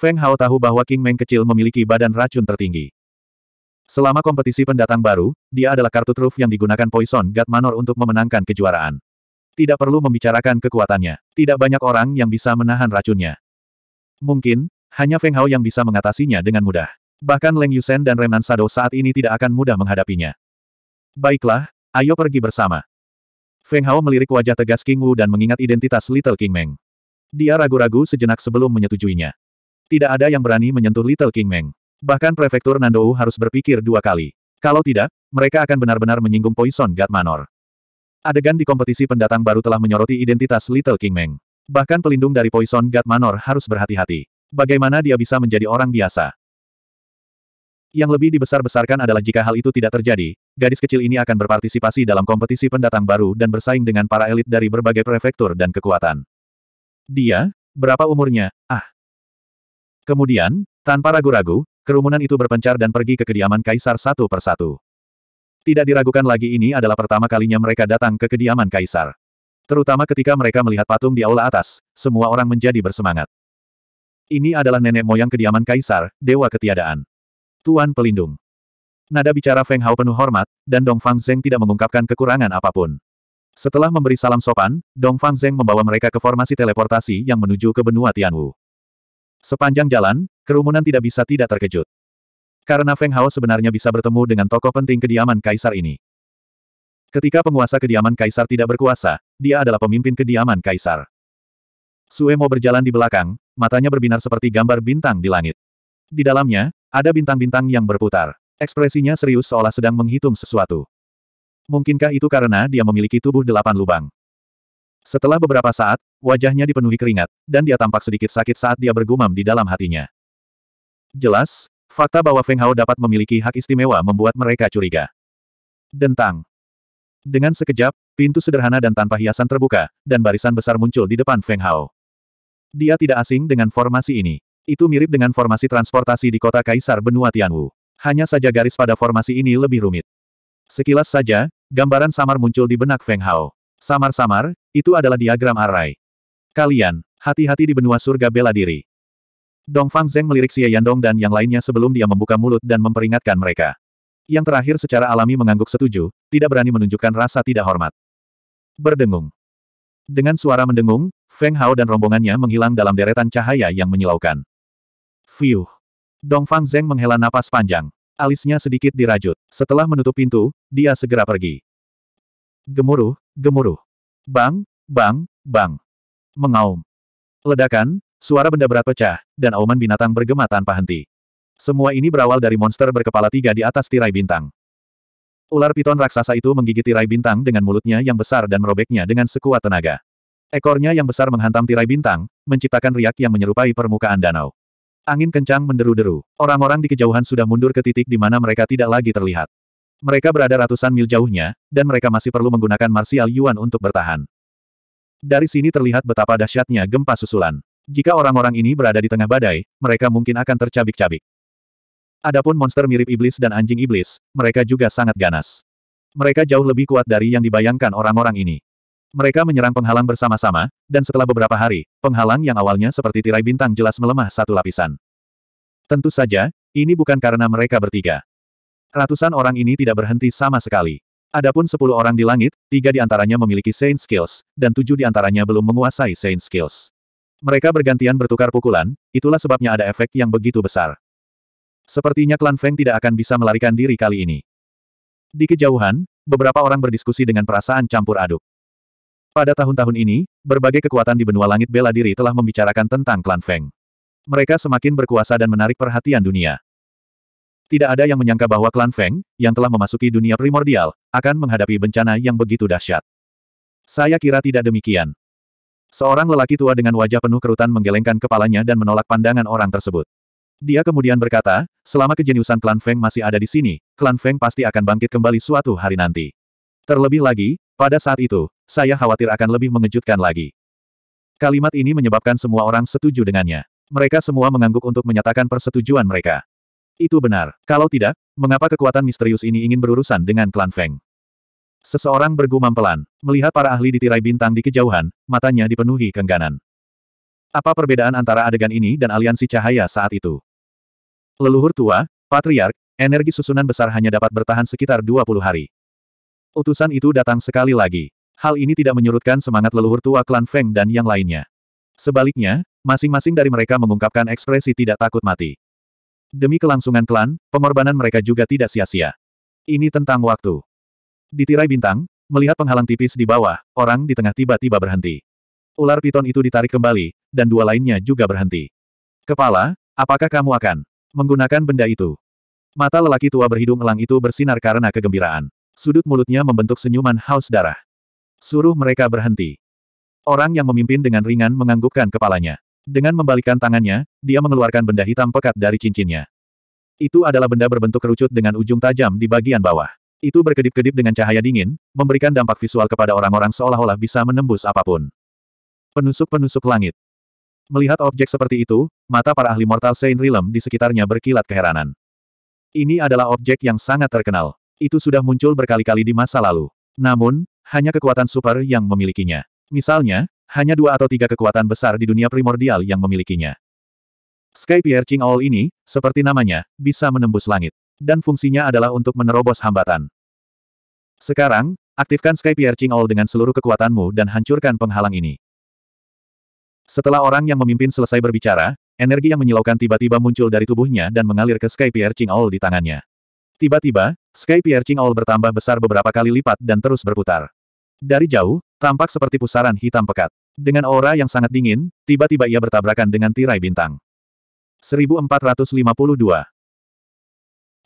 Feng Hao tahu bahwa King Meng kecil memiliki badan racun tertinggi. Selama kompetisi pendatang baru, dia adalah kartu truf yang digunakan Poison God Manor untuk memenangkan kejuaraan. Tidak perlu membicarakan kekuatannya. Tidak banyak orang yang bisa menahan racunnya. Mungkin, hanya Feng Hao yang bisa mengatasinya dengan mudah. Bahkan Leng Yusen dan Renan Sado saat ini tidak akan mudah menghadapinya. Baiklah, ayo pergi bersama. Feng Hao melirik wajah tegas King Wu dan mengingat identitas Little King Meng. Dia ragu-ragu sejenak sebelum menyetujuinya. Tidak ada yang berani menyentuh Little King Meng. Bahkan Prefektur Nandou harus berpikir dua kali. Kalau tidak, mereka akan benar-benar menyinggung Poison God Manor. Adegan di kompetisi pendatang baru telah menyoroti identitas Little King Meng. Bahkan pelindung dari Poison God Manor harus berhati-hati. Bagaimana dia bisa menjadi orang biasa? Yang lebih dibesar-besarkan adalah jika hal itu tidak terjadi, gadis kecil ini akan berpartisipasi dalam kompetisi pendatang baru dan bersaing dengan para elit dari berbagai prefektur dan kekuatan. Dia? Berapa umurnya? Ah, Kemudian, tanpa ragu-ragu, kerumunan itu berpencar dan pergi ke kediaman kaisar satu persatu. Tidak diragukan lagi ini adalah pertama kalinya mereka datang ke kediaman kaisar. Terutama ketika mereka melihat patung di aula atas, semua orang menjadi bersemangat. Ini adalah nenek moyang kediaman kaisar, dewa ketiadaan. Tuan pelindung. Nada bicara Feng Hao penuh hormat, dan Dong Fang Zeng tidak mengungkapkan kekurangan apapun. Setelah memberi salam sopan, Dong Fang Zeng membawa mereka ke formasi teleportasi yang menuju ke benua Tianwu. Sepanjang jalan, kerumunan tidak bisa tidak terkejut. Karena Feng Hao sebenarnya bisa bertemu dengan tokoh penting kediaman kaisar ini. Ketika penguasa kediaman kaisar tidak berkuasa, dia adalah pemimpin kediaman kaisar. Sue Mo berjalan di belakang, matanya berbinar seperti gambar bintang di langit. Di dalamnya, ada bintang-bintang yang berputar. Ekspresinya serius seolah sedang menghitung sesuatu. Mungkinkah itu karena dia memiliki tubuh delapan lubang? Setelah beberapa saat, wajahnya dipenuhi keringat, dan dia tampak sedikit sakit saat dia bergumam di dalam hatinya. Jelas, fakta bahwa Feng Hao dapat memiliki hak istimewa membuat mereka curiga. Dentang. Dengan sekejap, pintu sederhana dan tanpa hiasan terbuka, dan barisan besar muncul di depan Feng Hao. Dia tidak asing dengan formasi ini. Itu mirip dengan formasi transportasi di kota Kaisar Benua Tianwu. Hanya saja garis pada formasi ini lebih rumit. Sekilas saja, gambaran samar muncul di benak Feng Hao. Samar-samar, itu adalah diagram arai. Kalian, hati-hati di benua surga bela diri. Dong Fang Zeng melirik Xie Yandong dan yang lainnya sebelum dia membuka mulut dan memperingatkan mereka. Yang terakhir secara alami mengangguk setuju, tidak berani menunjukkan rasa tidak hormat. Berdengung. Dengan suara mendengung, Feng Hao dan rombongannya menghilang dalam deretan cahaya yang menyilaukan. Fiuh. Dong Fang Zeng menghela napas panjang. Alisnya sedikit dirajut. Setelah menutup pintu, dia segera pergi gemuruh, gemuruh. Bang, bang, bang. Mengaum. Ledakan, suara benda berat pecah, dan auman binatang bergema tanpa henti. Semua ini berawal dari monster berkepala tiga di atas tirai bintang. Ular piton raksasa itu menggigit tirai bintang dengan mulutnya yang besar dan merobeknya dengan sekuat tenaga. Ekornya yang besar menghantam tirai bintang, menciptakan riak yang menyerupai permukaan danau. Angin kencang menderu-deru. Orang-orang di kejauhan sudah mundur ke titik di mana mereka tidak lagi terlihat. Mereka berada ratusan mil jauhnya, dan mereka masih perlu menggunakan Martial Yuan untuk bertahan. Dari sini terlihat betapa dahsyatnya gempa susulan. Jika orang-orang ini berada di tengah badai, mereka mungkin akan tercabik-cabik. Adapun monster mirip iblis dan anjing iblis, mereka juga sangat ganas. Mereka jauh lebih kuat dari yang dibayangkan orang-orang ini. Mereka menyerang penghalang bersama-sama, dan setelah beberapa hari, penghalang yang awalnya seperti tirai bintang jelas melemah satu lapisan. Tentu saja, ini bukan karena mereka bertiga. Ratusan orang ini tidak berhenti sama sekali. Adapun sepuluh orang di langit, tiga di antaranya memiliki Saint Skills, dan tujuh di antaranya belum menguasai Saint Skills. Mereka bergantian bertukar pukulan, itulah sebabnya ada efek yang begitu besar. Sepertinya klan Feng tidak akan bisa melarikan diri kali ini. Di kejauhan, beberapa orang berdiskusi dengan perasaan campur aduk. Pada tahun-tahun ini, berbagai kekuatan di benua langit bela diri telah membicarakan tentang klan Feng. Mereka semakin berkuasa dan menarik perhatian dunia. Tidak ada yang menyangka bahwa klan Feng, yang telah memasuki dunia primordial, akan menghadapi bencana yang begitu dahsyat. Saya kira tidak demikian. Seorang lelaki tua dengan wajah penuh kerutan menggelengkan kepalanya dan menolak pandangan orang tersebut. Dia kemudian berkata, selama kejeniusan klan Feng masih ada di sini, klan Feng pasti akan bangkit kembali suatu hari nanti. Terlebih lagi, pada saat itu, saya khawatir akan lebih mengejutkan lagi. Kalimat ini menyebabkan semua orang setuju dengannya. Mereka semua mengangguk untuk menyatakan persetujuan mereka. Itu benar. Kalau tidak, mengapa kekuatan misterius ini ingin berurusan dengan klan Feng? Seseorang bergumam pelan, melihat para ahli di tirai bintang di kejauhan, matanya dipenuhi kengganan. Apa perbedaan antara adegan ini dan aliansi cahaya saat itu? Leluhur tua, patriark, energi susunan besar hanya dapat bertahan sekitar 20 hari. Utusan itu datang sekali lagi. Hal ini tidak menyurutkan semangat leluhur tua klan Feng dan yang lainnya. Sebaliknya, masing-masing dari mereka mengungkapkan ekspresi tidak takut mati. Demi kelangsungan klan, pengorbanan mereka juga tidak sia-sia. Ini tentang waktu. Di tirai bintang, melihat penghalang tipis di bawah, orang di tengah tiba-tiba berhenti. Ular piton itu ditarik kembali, dan dua lainnya juga berhenti. Kepala, apakah kamu akan menggunakan benda itu? Mata lelaki tua berhidung elang itu bersinar karena kegembiraan. Sudut mulutnya membentuk senyuman haus darah. Suruh mereka berhenti. Orang yang memimpin dengan ringan menganggukkan kepalanya. Dengan membalikkan tangannya, dia mengeluarkan benda hitam pekat dari cincinnya. Itu adalah benda berbentuk kerucut dengan ujung tajam di bagian bawah. Itu berkedip-kedip dengan cahaya dingin, memberikan dampak visual kepada orang-orang seolah-olah bisa menembus apapun. Penusuk-penusuk langit. Melihat objek seperti itu, mata para ahli mortal Saint Rilem di sekitarnya berkilat keheranan. Ini adalah objek yang sangat terkenal. Itu sudah muncul berkali-kali di masa lalu. Namun, hanya kekuatan super yang memilikinya. Misalnya, hanya dua atau tiga kekuatan besar di dunia primordial yang memilikinya. Sky Pierre Ching Owl ini, seperti namanya, bisa menembus langit. Dan fungsinya adalah untuk menerobos hambatan. Sekarang, aktifkan Sky Pierre Ching Owl dengan seluruh kekuatanmu dan hancurkan penghalang ini. Setelah orang yang memimpin selesai berbicara, energi yang menyilaukan tiba-tiba muncul dari tubuhnya dan mengalir ke Sky Pierre Ching Owl di tangannya. Tiba-tiba, Sky Pierre Ching Owl bertambah besar beberapa kali lipat dan terus berputar. Dari jauh, tampak seperti pusaran hitam pekat. Dengan aura yang sangat dingin, tiba-tiba ia bertabrakan dengan tirai bintang. 1452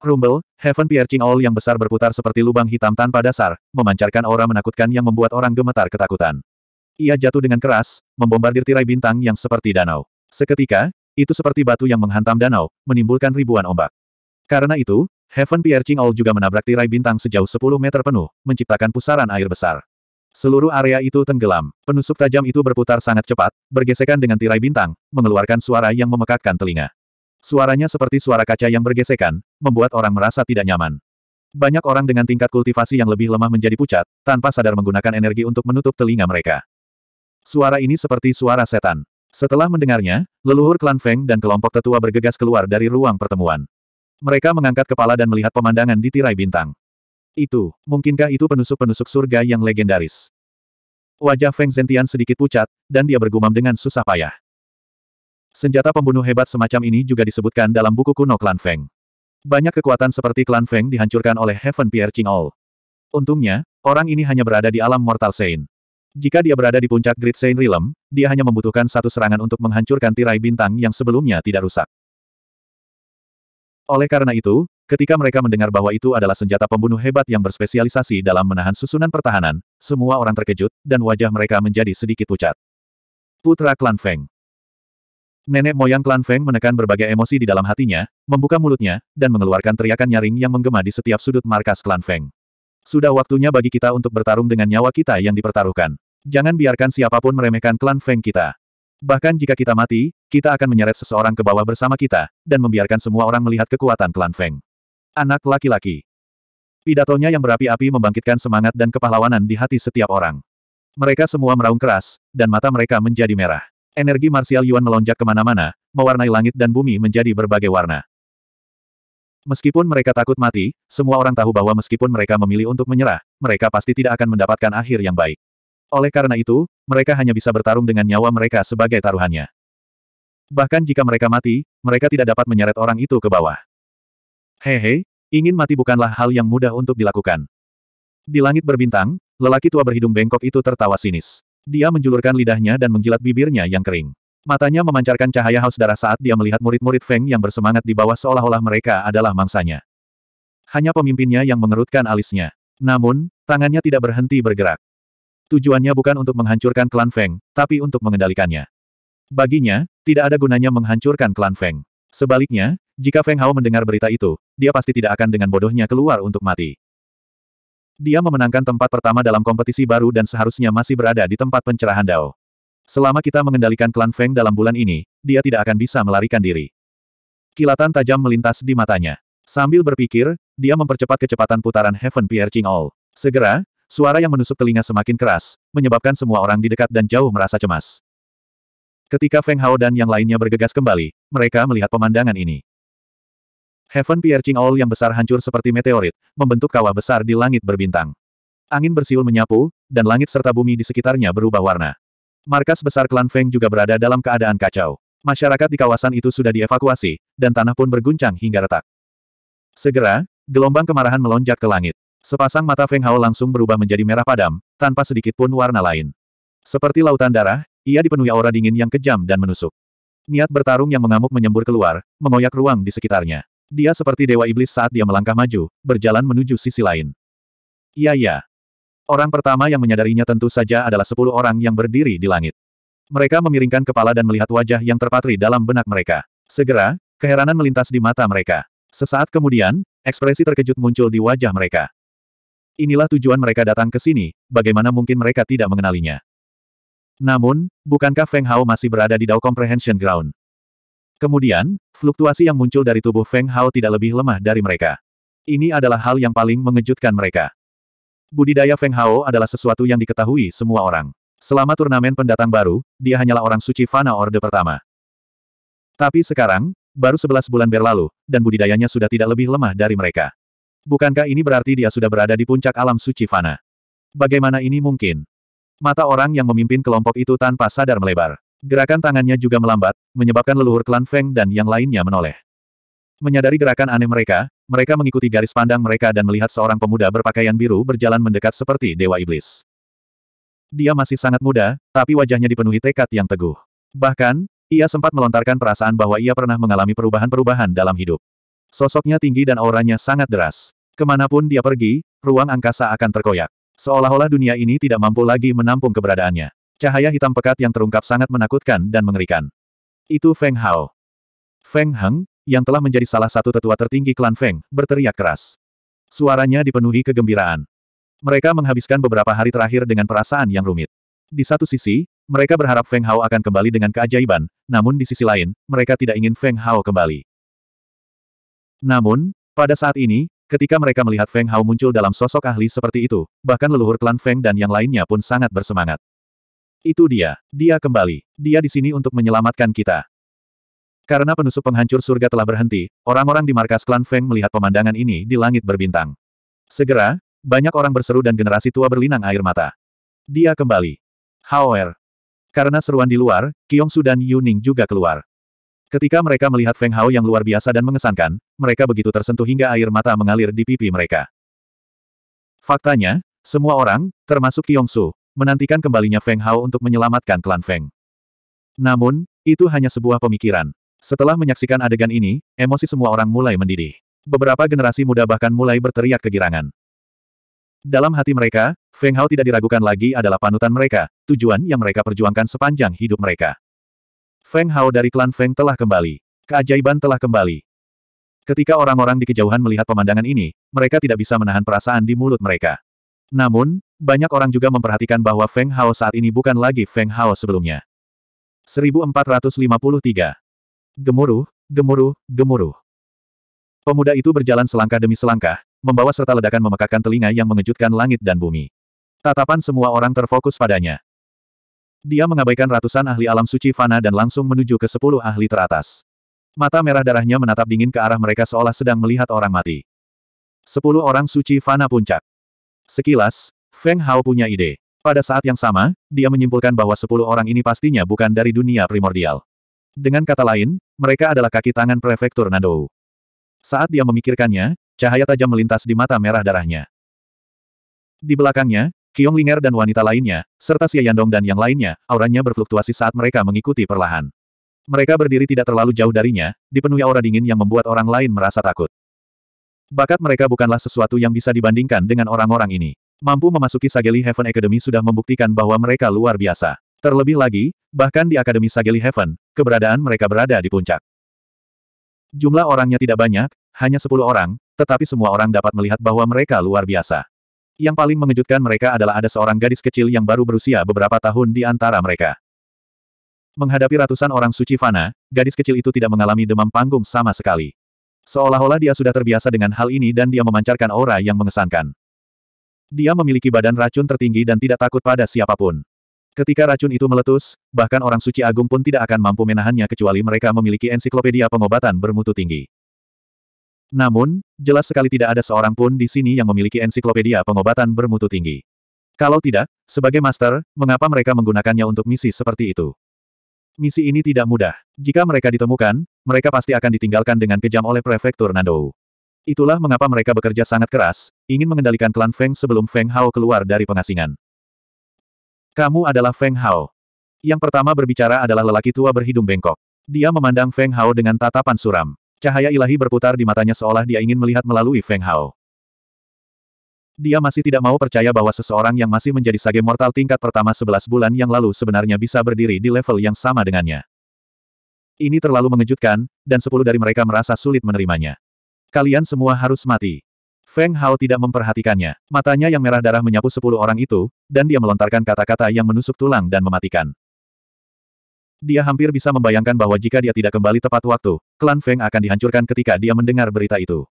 Rumble, Heaven Piercing All yang besar berputar seperti lubang hitam tanpa dasar, memancarkan aura menakutkan yang membuat orang gemetar ketakutan. Ia jatuh dengan keras, membombardir tirai bintang yang seperti danau. Seketika, itu seperti batu yang menghantam danau, menimbulkan ribuan ombak. Karena itu, Heaven Piercing All juga menabrak tirai bintang sejauh 10 meter penuh, menciptakan pusaran air besar. Seluruh area itu tenggelam. Penusuk tajam itu berputar sangat cepat, bergesekan dengan tirai bintang, mengeluarkan suara yang memekakkan telinga. Suaranya seperti suara kaca yang bergesekan, membuat orang merasa tidak nyaman. Banyak orang dengan tingkat kultivasi yang lebih lemah menjadi pucat, tanpa sadar menggunakan energi untuk menutup telinga mereka. Suara ini seperti suara setan. Setelah mendengarnya, leluhur klan Feng dan kelompok tetua bergegas keluar dari ruang pertemuan. Mereka mengangkat kepala dan melihat pemandangan di tirai bintang. Itu, mungkinkah itu penusuk-penusuk surga yang legendaris? Wajah Feng Zentian sedikit pucat, dan dia bergumam dengan susah payah. Senjata pembunuh hebat semacam ini juga disebutkan dalam buku kuno klan Feng. Banyak kekuatan seperti klan Feng dihancurkan oleh Heaven Pierre All. Untungnya, orang ini hanya berada di alam Mortal Sein. Jika dia berada di puncak Great Sein Realm, dia hanya membutuhkan satu serangan untuk menghancurkan tirai bintang yang sebelumnya tidak rusak. Oleh karena itu, Ketika mereka mendengar bahwa itu adalah senjata pembunuh hebat yang berspesialisasi dalam menahan susunan pertahanan, semua orang terkejut, dan wajah mereka menjadi sedikit pucat. Putra Klan Feng Nenek moyang Klan Feng menekan berbagai emosi di dalam hatinya, membuka mulutnya, dan mengeluarkan teriakan nyaring yang menggema di setiap sudut markas Klan Feng. Sudah waktunya bagi kita untuk bertarung dengan nyawa kita yang dipertaruhkan. Jangan biarkan siapapun meremehkan Klan Feng kita. Bahkan jika kita mati, kita akan menyeret seseorang ke bawah bersama kita, dan membiarkan semua orang melihat kekuatan Klan Feng. Anak laki-laki. Pidatonya yang berapi-api membangkitkan semangat dan kepahlawanan di hati setiap orang. Mereka semua meraung keras, dan mata mereka menjadi merah. Energi Martial Yuan melonjak kemana-mana, mewarnai langit dan bumi menjadi berbagai warna. Meskipun mereka takut mati, semua orang tahu bahwa meskipun mereka memilih untuk menyerah, mereka pasti tidak akan mendapatkan akhir yang baik. Oleh karena itu, mereka hanya bisa bertarung dengan nyawa mereka sebagai taruhannya. Bahkan jika mereka mati, mereka tidak dapat menyeret orang itu ke bawah. Hehe, ingin mati bukanlah hal yang mudah untuk dilakukan. Di langit berbintang, lelaki tua berhidung bengkok itu tertawa sinis. Dia menjulurkan lidahnya dan menjilat bibirnya yang kering. Matanya memancarkan cahaya haus darah saat dia melihat murid-murid Feng yang bersemangat di bawah seolah-olah mereka adalah mangsanya. Hanya pemimpinnya yang mengerutkan alisnya. Namun, tangannya tidak berhenti bergerak. Tujuannya bukan untuk menghancurkan klan Feng, tapi untuk mengendalikannya. Baginya, tidak ada gunanya menghancurkan klan Feng. Sebaliknya, jika Feng Hao mendengar berita itu, dia pasti tidak akan dengan bodohnya keluar untuk mati. Dia memenangkan tempat pertama dalam kompetisi baru dan seharusnya masih berada di tempat pencerahan Dao. Selama kita mengendalikan klan Feng dalam bulan ini, dia tidak akan bisa melarikan diri. Kilatan tajam melintas di matanya. Sambil berpikir, dia mempercepat kecepatan putaran Heaven Piercing All. Segera, suara yang menusuk telinga semakin keras, menyebabkan semua orang di dekat dan jauh merasa cemas. Ketika Feng Hao dan yang lainnya bergegas kembali, mereka melihat pemandangan ini. Heaven Piercing Owl yang besar hancur seperti meteorit, membentuk kawah besar di langit berbintang. Angin bersiul menyapu, dan langit serta bumi di sekitarnya berubah warna. Markas besar klan Feng juga berada dalam keadaan kacau. Masyarakat di kawasan itu sudah dievakuasi, dan tanah pun berguncang hingga retak. Segera, gelombang kemarahan melonjak ke langit. Sepasang mata Feng Hao langsung berubah menjadi merah padam, tanpa sedikit pun warna lain. Seperti lautan darah, ia dipenuhi aura dingin yang kejam dan menusuk. Niat bertarung yang mengamuk menyembur keluar, mengoyak ruang di sekitarnya. Dia seperti dewa iblis saat dia melangkah maju, berjalan menuju sisi lain. Iya ya. Orang pertama yang menyadarinya tentu saja adalah sepuluh orang yang berdiri di langit. Mereka memiringkan kepala dan melihat wajah yang terpatri dalam benak mereka. Segera, keheranan melintas di mata mereka. Sesaat kemudian, ekspresi terkejut muncul di wajah mereka. Inilah tujuan mereka datang ke sini, bagaimana mungkin mereka tidak mengenalinya. Namun, bukankah Feng Hao masih berada di Dao Comprehension Ground? Kemudian, fluktuasi yang muncul dari tubuh Feng Hao tidak lebih lemah dari mereka. Ini adalah hal yang paling mengejutkan mereka. Budidaya Feng Hao adalah sesuatu yang diketahui semua orang. Selama turnamen pendatang baru, dia hanyalah orang suci Fana Orde pertama. Tapi sekarang, baru 11 bulan berlalu, dan budidayanya sudah tidak lebih lemah dari mereka. Bukankah ini berarti dia sudah berada di puncak alam suci Fana? Bagaimana ini mungkin? Mata orang yang memimpin kelompok itu tanpa sadar melebar. Gerakan tangannya juga melambat, menyebabkan leluhur klan Feng dan yang lainnya menoleh. Menyadari gerakan aneh mereka, mereka mengikuti garis pandang mereka dan melihat seorang pemuda berpakaian biru berjalan mendekat seperti Dewa Iblis. Dia masih sangat muda, tapi wajahnya dipenuhi tekad yang teguh. Bahkan, ia sempat melontarkan perasaan bahwa ia pernah mengalami perubahan-perubahan dalam hidup. Sosoknya tinggi dan auranya sangat deras. Kemanapun dia pergi, ruang angkasa akan terkoyak. Seolah-olah dunia ini tidak mampu lagi menampung keberadaannya. Cahaya hitam pekat yang terungkap sangat menakutkan dan mengerikan. Itu Feng Hao. Feng Heng, yang telah menjadi salah satu tetua tertinggi klan Feng, berteriak keras. Suaranya dipenuhi kegembiraan. Mereka menghabiskan beberapa hari terakhir dengan perasaan yang rumit. Di satu sisi, mereka berharap Feng Hao akan kembali dengan keajaiban, namun di sisi lain, mereka tidak ingin Feng Hao kembali. Namun, pada saat ini, ketika mereka melihat Feng Hao muncul dalam sosok ahli seperti itu, bahkan leluhur klan Feng dan yang lainnya pun sangat bersemangat. Itu dia. Dia kembali. Dia di sini untuk menyelamatkan kita. Karena penusuk penghancur surga telah berhenti, orang-orang di markas klan Feng melihat pemandangan ini di langit berbintang. Segera, banyak orang berseru dan generasi tua berlinang air mata. Dia kembali. Hauer. karena seruan di luar, Su dan Yuning juga keluar. Ketika mereka melihat Feng Hao yang luar biasa dan mengesankan, mereka begitu tersentuh hingga air mata mengalir di pipi mereka. Faktanya, semua orang, termasuk Su, menantikan kembalinya Feng Hao untuk menyelamatkan klan Feng. Namun, itu hanya sebuah pemikiran. Setelah menyaksikan adegan ini, emosi semua orang mulai mendidih. Beberapa generasi muda bahkan mulai berteriak kegirangan. Dalam hati mereka, Feng Hao tidak diragukan lagi adalah panutan mereka, tujuan yang mereka perjuangkan sepanjang hidup mereka. Feng Hao dari klan Feng telah kembali. Keajaiban telah kembali. Ketika orang-orang di kejauhan melihat pemandangan ini, mereka tidak bisa menahan perasaan di mulut mereka. Namun, banyak orang juga memperhatikan bahwa Feng Hao saat ini bukan lagi Feng Hao sebelumnya. 1453. Gemuruh, gemuruh, gemuruh. Pemuda itu berjalan selangkah demi selangkah, membawa serta ledakan memekakkan telinga yang mengejutkan langit dan bumi. Tatapan semua orang terfokus padanya. Dia mengabaikan ratusan ahli alam suci fana dan langsung menuju ke sepuluh ahli teratas. Mata merah darahnya menatap dingin ke arah mereka seolah sedang melihat orang mati. Sepuluh orang suci fana puncak. Sekilas, Feng Hao punya ide. Pada saat yang sama, dia menyimpulkan bahwa sepuluh orang ini pastinya bukan dari dunia primordial. Dengan kata lain, mereka adalah kaki tangan prefektur Nandou. Saat dia memikirkannya, cahaya tajam melintas di mata merah darahnya. Di belakangnya, Kiong Linger dan wanita lainnya, serta Xie Yandong dan yang lainnya, auranya berfluktuasi saat mereka mengikuti perlahan. Mereka berdiri tidak terlalu jauh darinya, dipenuhi aura dingin yang membuat orang lain merasa takut. Bakat mereka bukanlah sesuatu yang bisa dibandingkan dengan orang-orang ini. Mampu memasuki Sageli Heaven Academy sudah membuktikan bahwa mereka luar biasa. Terlebih lagi, bahkan di Akademi Sageli Heaven, keberadaan mereka berada di puncak. Jumlah orangnya tidak banyak, hanya 10 orang, tetapi semua orang dapat melihat bahwa mereka luar biasa. Yang paling mengejutkan mereka adalah ada seorang gadis kecil yang baru berusia beberapa tahun di antara mereka. Menghadapi ratusan orang suci fana, gadis kecil itu tidak mengalami demam panggung sama sekali. Seolah-olah dia sudah terbiasa dengan hal ini dan dia memancarkan aura yang mengesankan. Dia memiliki badan racun tertinggi dan tidak takut pada siapapun. Ketika racun itu meletus, bahkan orang suci agung pun tidak akan mampu menahannya kecuali mereka memiliki ensiklopedia pengobatan bermutu tinggi. Namun, jelas sekali tidak ada seorang pun di sini yang memiliki ensiklopedia pengobatan bermutu tinggi. Kalau tidak, sebagai master, mengapa mereka menggunakannya untuk misi seperti itu? Misi ini tidak mudah. Jika mereka ditemukan, mereka pasti akan ditinggalkan dengan kejam oleh Prefektur Nandou. Itulah mengapa mereka bekerja sangat keras, ingin mengendalikan klan Feng sebelum Feng Hao keluar dari pengasingan. Kamu adalah Feng Hao. Yang pertama berbicara adalah lelaki tua berhidung bengkok. Dia memandang Feng Hao dengan tatapan suram. Cahaya ilahi berputar di matanya seolah dia ingin melihat melalui Feng Hao. Dia masih tidak mau percaya bahwa seseorang yang masih menjadi sage mortal tingkat pertama sebelas bulan yang lalu sebenarnya bisa berdiri di level yang sama dengannya. Ini terlalu mengejutkan, dan sepuluh dari mereka merasa sulit menerimanya. Kalian semua harus mati. Feng Hao tidak memperhatikannya. Matanya yang merah darah menyapu sepuluh orang itu, dan dia melontarkan kata-kata yang menusuk tulang dan mematikan. Dia hampir bisa membayangkan bahwa jika dia tidak kembali tepat waktu, klan Feng akan dihancurkan ketika dia mendengar berita itu.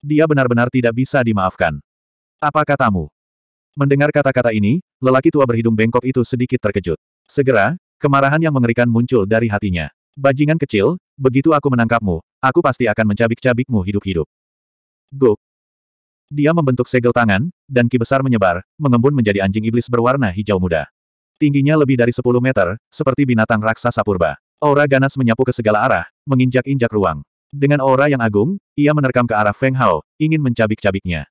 Dia benar-benar tidak bisa dimaafkan. Apa katamu? Mendengar kata-kata ini, lelaki tua berhidung bengkok itu sedikit terkejut. Segera, kemarahan yang mengerikan muncul dari hatinya. Bajingan kecil, begitu aku menangkapmu, Aku pasti akan mencabik-cabikmu hidup-hidup. Guk. Dia membentuk segel tangan, dan ki besar menyebar, mengembun menjadi anjing iblis berwarna hijau muda. Tingginya lebih dari 10 meter, seperti binatang raksasa purba. Aura ganas menyapu ke segala arah, menginjak-injak ruang. Dengan aura yang agung, ia menerkam ke arah Feng Hao, ingin mencabik-cabiknya.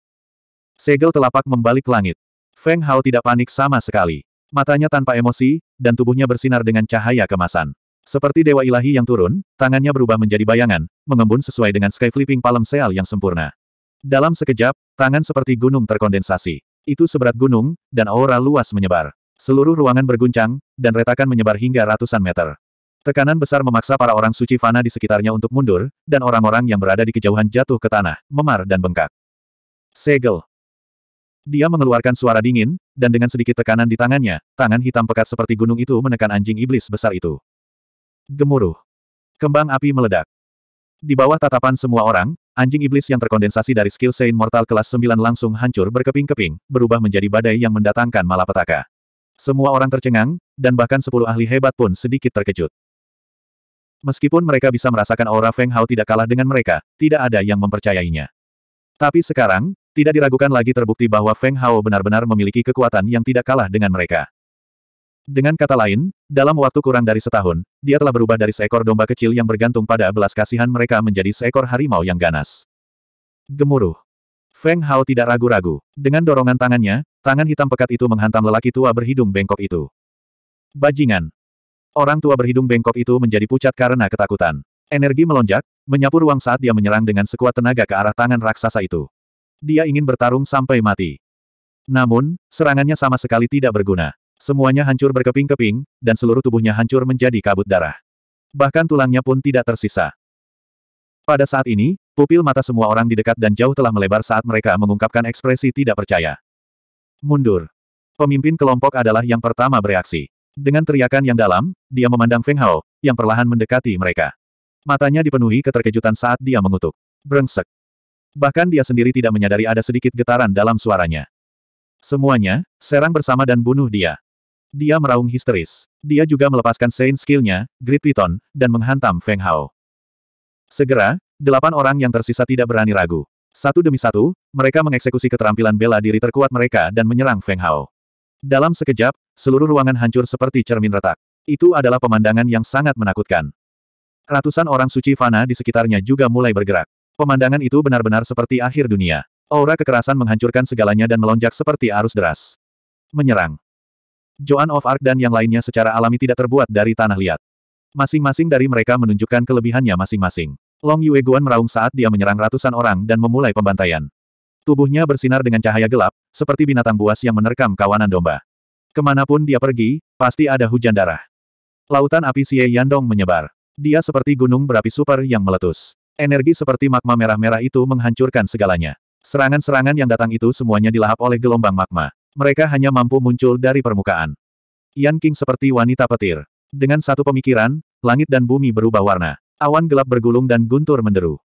Segel telapak membalik langit. Feng Hao tidak panik sama sekali. Matanya tanpa emosi, dan tubuhnya bersinar dengan cahaya kemasan. Seperti dewa ilahi yang turun, tangannya berubah menjadi bayangan, mengembun sesuai dengan sky flipping palm seal yang sempurna. Dalam sekejap, tangan seperti gunung terkondensasi. Itu seberat gunung, dan aura luas menyebar. Seluruh ruangan berguncang, dan retakan menyebar hingga ratusan meter. Tekanan besar memaksa para orang suci fana di sekitarnya untuk mundur, dan orang-orang yang berada di kejauhan jatuh ke tanah, memar dan bengkak. Segel. Dia mengeluarkan suara dingin, dan dengan sedikit tekanan di tangannya, tangan hitam pekat seperti gunung itu menekan anjing iblis besar itu. Gemuruh. Kembang api meledak. Di bawah tatapan semua orang, anjing iblis yang terkondensasi dari skill Saint Mortal kelas 9 langsung hancur berkeping-keping, berubah menjadi badai yang mendatangkan malapetaka. Semua orang tercengang, dan bahkan sepuluh ahli hebat pun sedikit terkejut. Meskipun mereka bisa merasakan aura Feng Hao tidak kalah dengan mereka, tidak ada yang mempercayainya. Tapi sekarang, tidak diragukan lagi terbukti bahwa Feng Hao benar-benar memiliki kekuatan yang tidak kalah dengan mereka. Dengan kata lain, dalam waktu kurang dari setahun, dia telah berubah dari seekor domba kecil yang bergantung pada belas kasihan mereka menjadi seekor harimau yang ganas. Gemuruh. Feng Hao tidak ragu-ragu. Dengan dorongan tangannya, tangan hitam pekat itu menghantam lelaki tua berhidung bengkok itu. Bajingan. Orang tua berhidung bengkok itu menjadi pucat karena ketakutan. Energi melonjak, menyapu ruang saat dia menyerang dengan sekuat tenaga ke arah tangan raksasa itu. Dia ingin bertarung sampai mati. Namun, serangannya sama sekali tidak berguna. Semuanya hancur berkeping-keping, dan seluruh tubuhnya hancur menjadi kabut darah. Bahkan tulangnya pun tidak tersisa. Pada saat ini, pupil mata semua orang di dekat dan jauh telah melebar saat mereka mengungkapkan ekspresi tidak percaya. Mundur. Pemimpin kelompok adalah yang pertama bereaksi. Dengan teriakan yang dalam, dia memandang Feng Hao, yang perlahan mendekati mereka. Matanya dipenuhi keterkejutan saat dia mengutuk. Brengsek. Bahkan dia sendiri tidak menyadari ada sedikit getaran dalam suaranya. Semuanya, serang bersama dan bunuh dia. Dia meraung histeris. Dia juga melepaskan Saint Skill-nya, Great Python, dan menghantam Feng Hao. Segera, delapan orang yang tersisa tidak berani ragu. Satu demi satu, mereka mengeksekusi keterampilan bela diri terkuat mereka dan menyerang Feng Hao. Dalam sekejap, seluruh ruangan hancur seperti cermin retak. Itu adalah pemandangan yang sangat menakutkan. Ratusan orang suci fana di sekitarnya juga mulai bergerak. Pemandangan itu benar-benar seperti akhir dunia. Aura kekerasan menghancurkan segalanya dan melonjak seperti arus deras. Menyerang. Joan of Arc dan yang lainnya secara alami tidak terbuat dari tanah liat. Masing-masing dari mereka menunjukkan kelebihannya masing-masing. Long Yue Guan meraung saat dia menyerang ratusan orang dan memulai pembantaian. Tubuhnya bersinar dengan cahaya gelap, seperti binatang buas yang menerkam kawanan domba. Kemanapun dia pergi, pasti ada hujan darah. Lautan api Xie Yandong menyebar. Dia seperti gunung berapi super yang meletus. Energi seperti magma merah-merah itu menghancurkan segalanya. Serangan-serangan yang datang itu semuanya dilahap oleh gelombang magma mereka hanya mampu muncul dari permukaan. Yan King seperti wanita petir. Dengan satu pemikiran, langit dan bumi berubah warna. Awan gelap bergulung dan guntur menderu.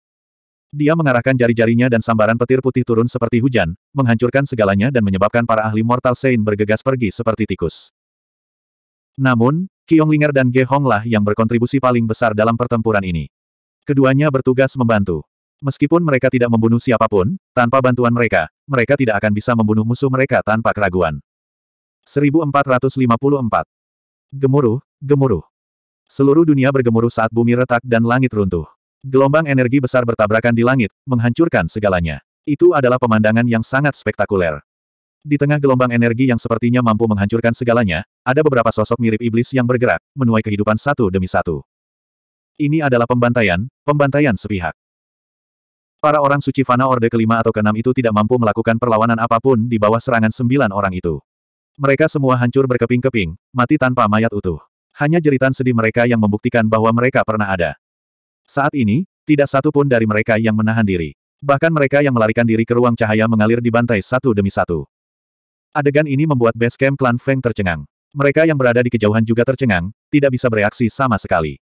Dia mengarahkan jari-jarinya dan sambaran petir putih turun seperti hujan, menghancurkan segalanya dan menyebabkan para ahli Mortal Saint bergegas pergi seperti tikus. Namun, Linger dan Ge Honglah yang berkontribusi paling besar dalam pertempuran ini. Keduanya bertugas membantu. Meskipun mereka tidak membunuh siapapun, tanpa bantuan mereka, mereka tidak akan bisa membunuh musuh mereka tanpa keraguan. 1454 Gemuruh, gemuruh. Seluruh dunia bergemuruh saat bumi retak dan langit runtuh. Gelombang energi besar bertabrakan di langit, menghancurkan segalanya. Itu adalah pemandangan yang sangat spektakuler. Di tengah gelombang energi yang sepertinya mampu menghancurkan segalanya, ada beberapa sosok mirip iblis yang bergerak, menuai kehidupan satu demi satu. Ini adalah pembantaian, pembantaian sepihak. Para orang suci Fana Orde kelima atau keenam itu tidak mampu melakukan perlawanan apapun di bawah serangan sembilan orang itu. Mereka semua hancur berkeping-keping, mati tanpa mayat utuh. Hanya jeritan sedih mereka yang membuktikan bahwa mereka pernah ada. Saat ini, tidak satu pun dari mereka yang menahan diri. Bahkan mereka yang melarikan diri ke ruang cahaya mengalir di pantai satu demi satu. Adegan ini membuat base camp klan Feng tercengang. Mereka yang berada di kejauhan juga tercengang, tidak bisa bereaksi sama sekali.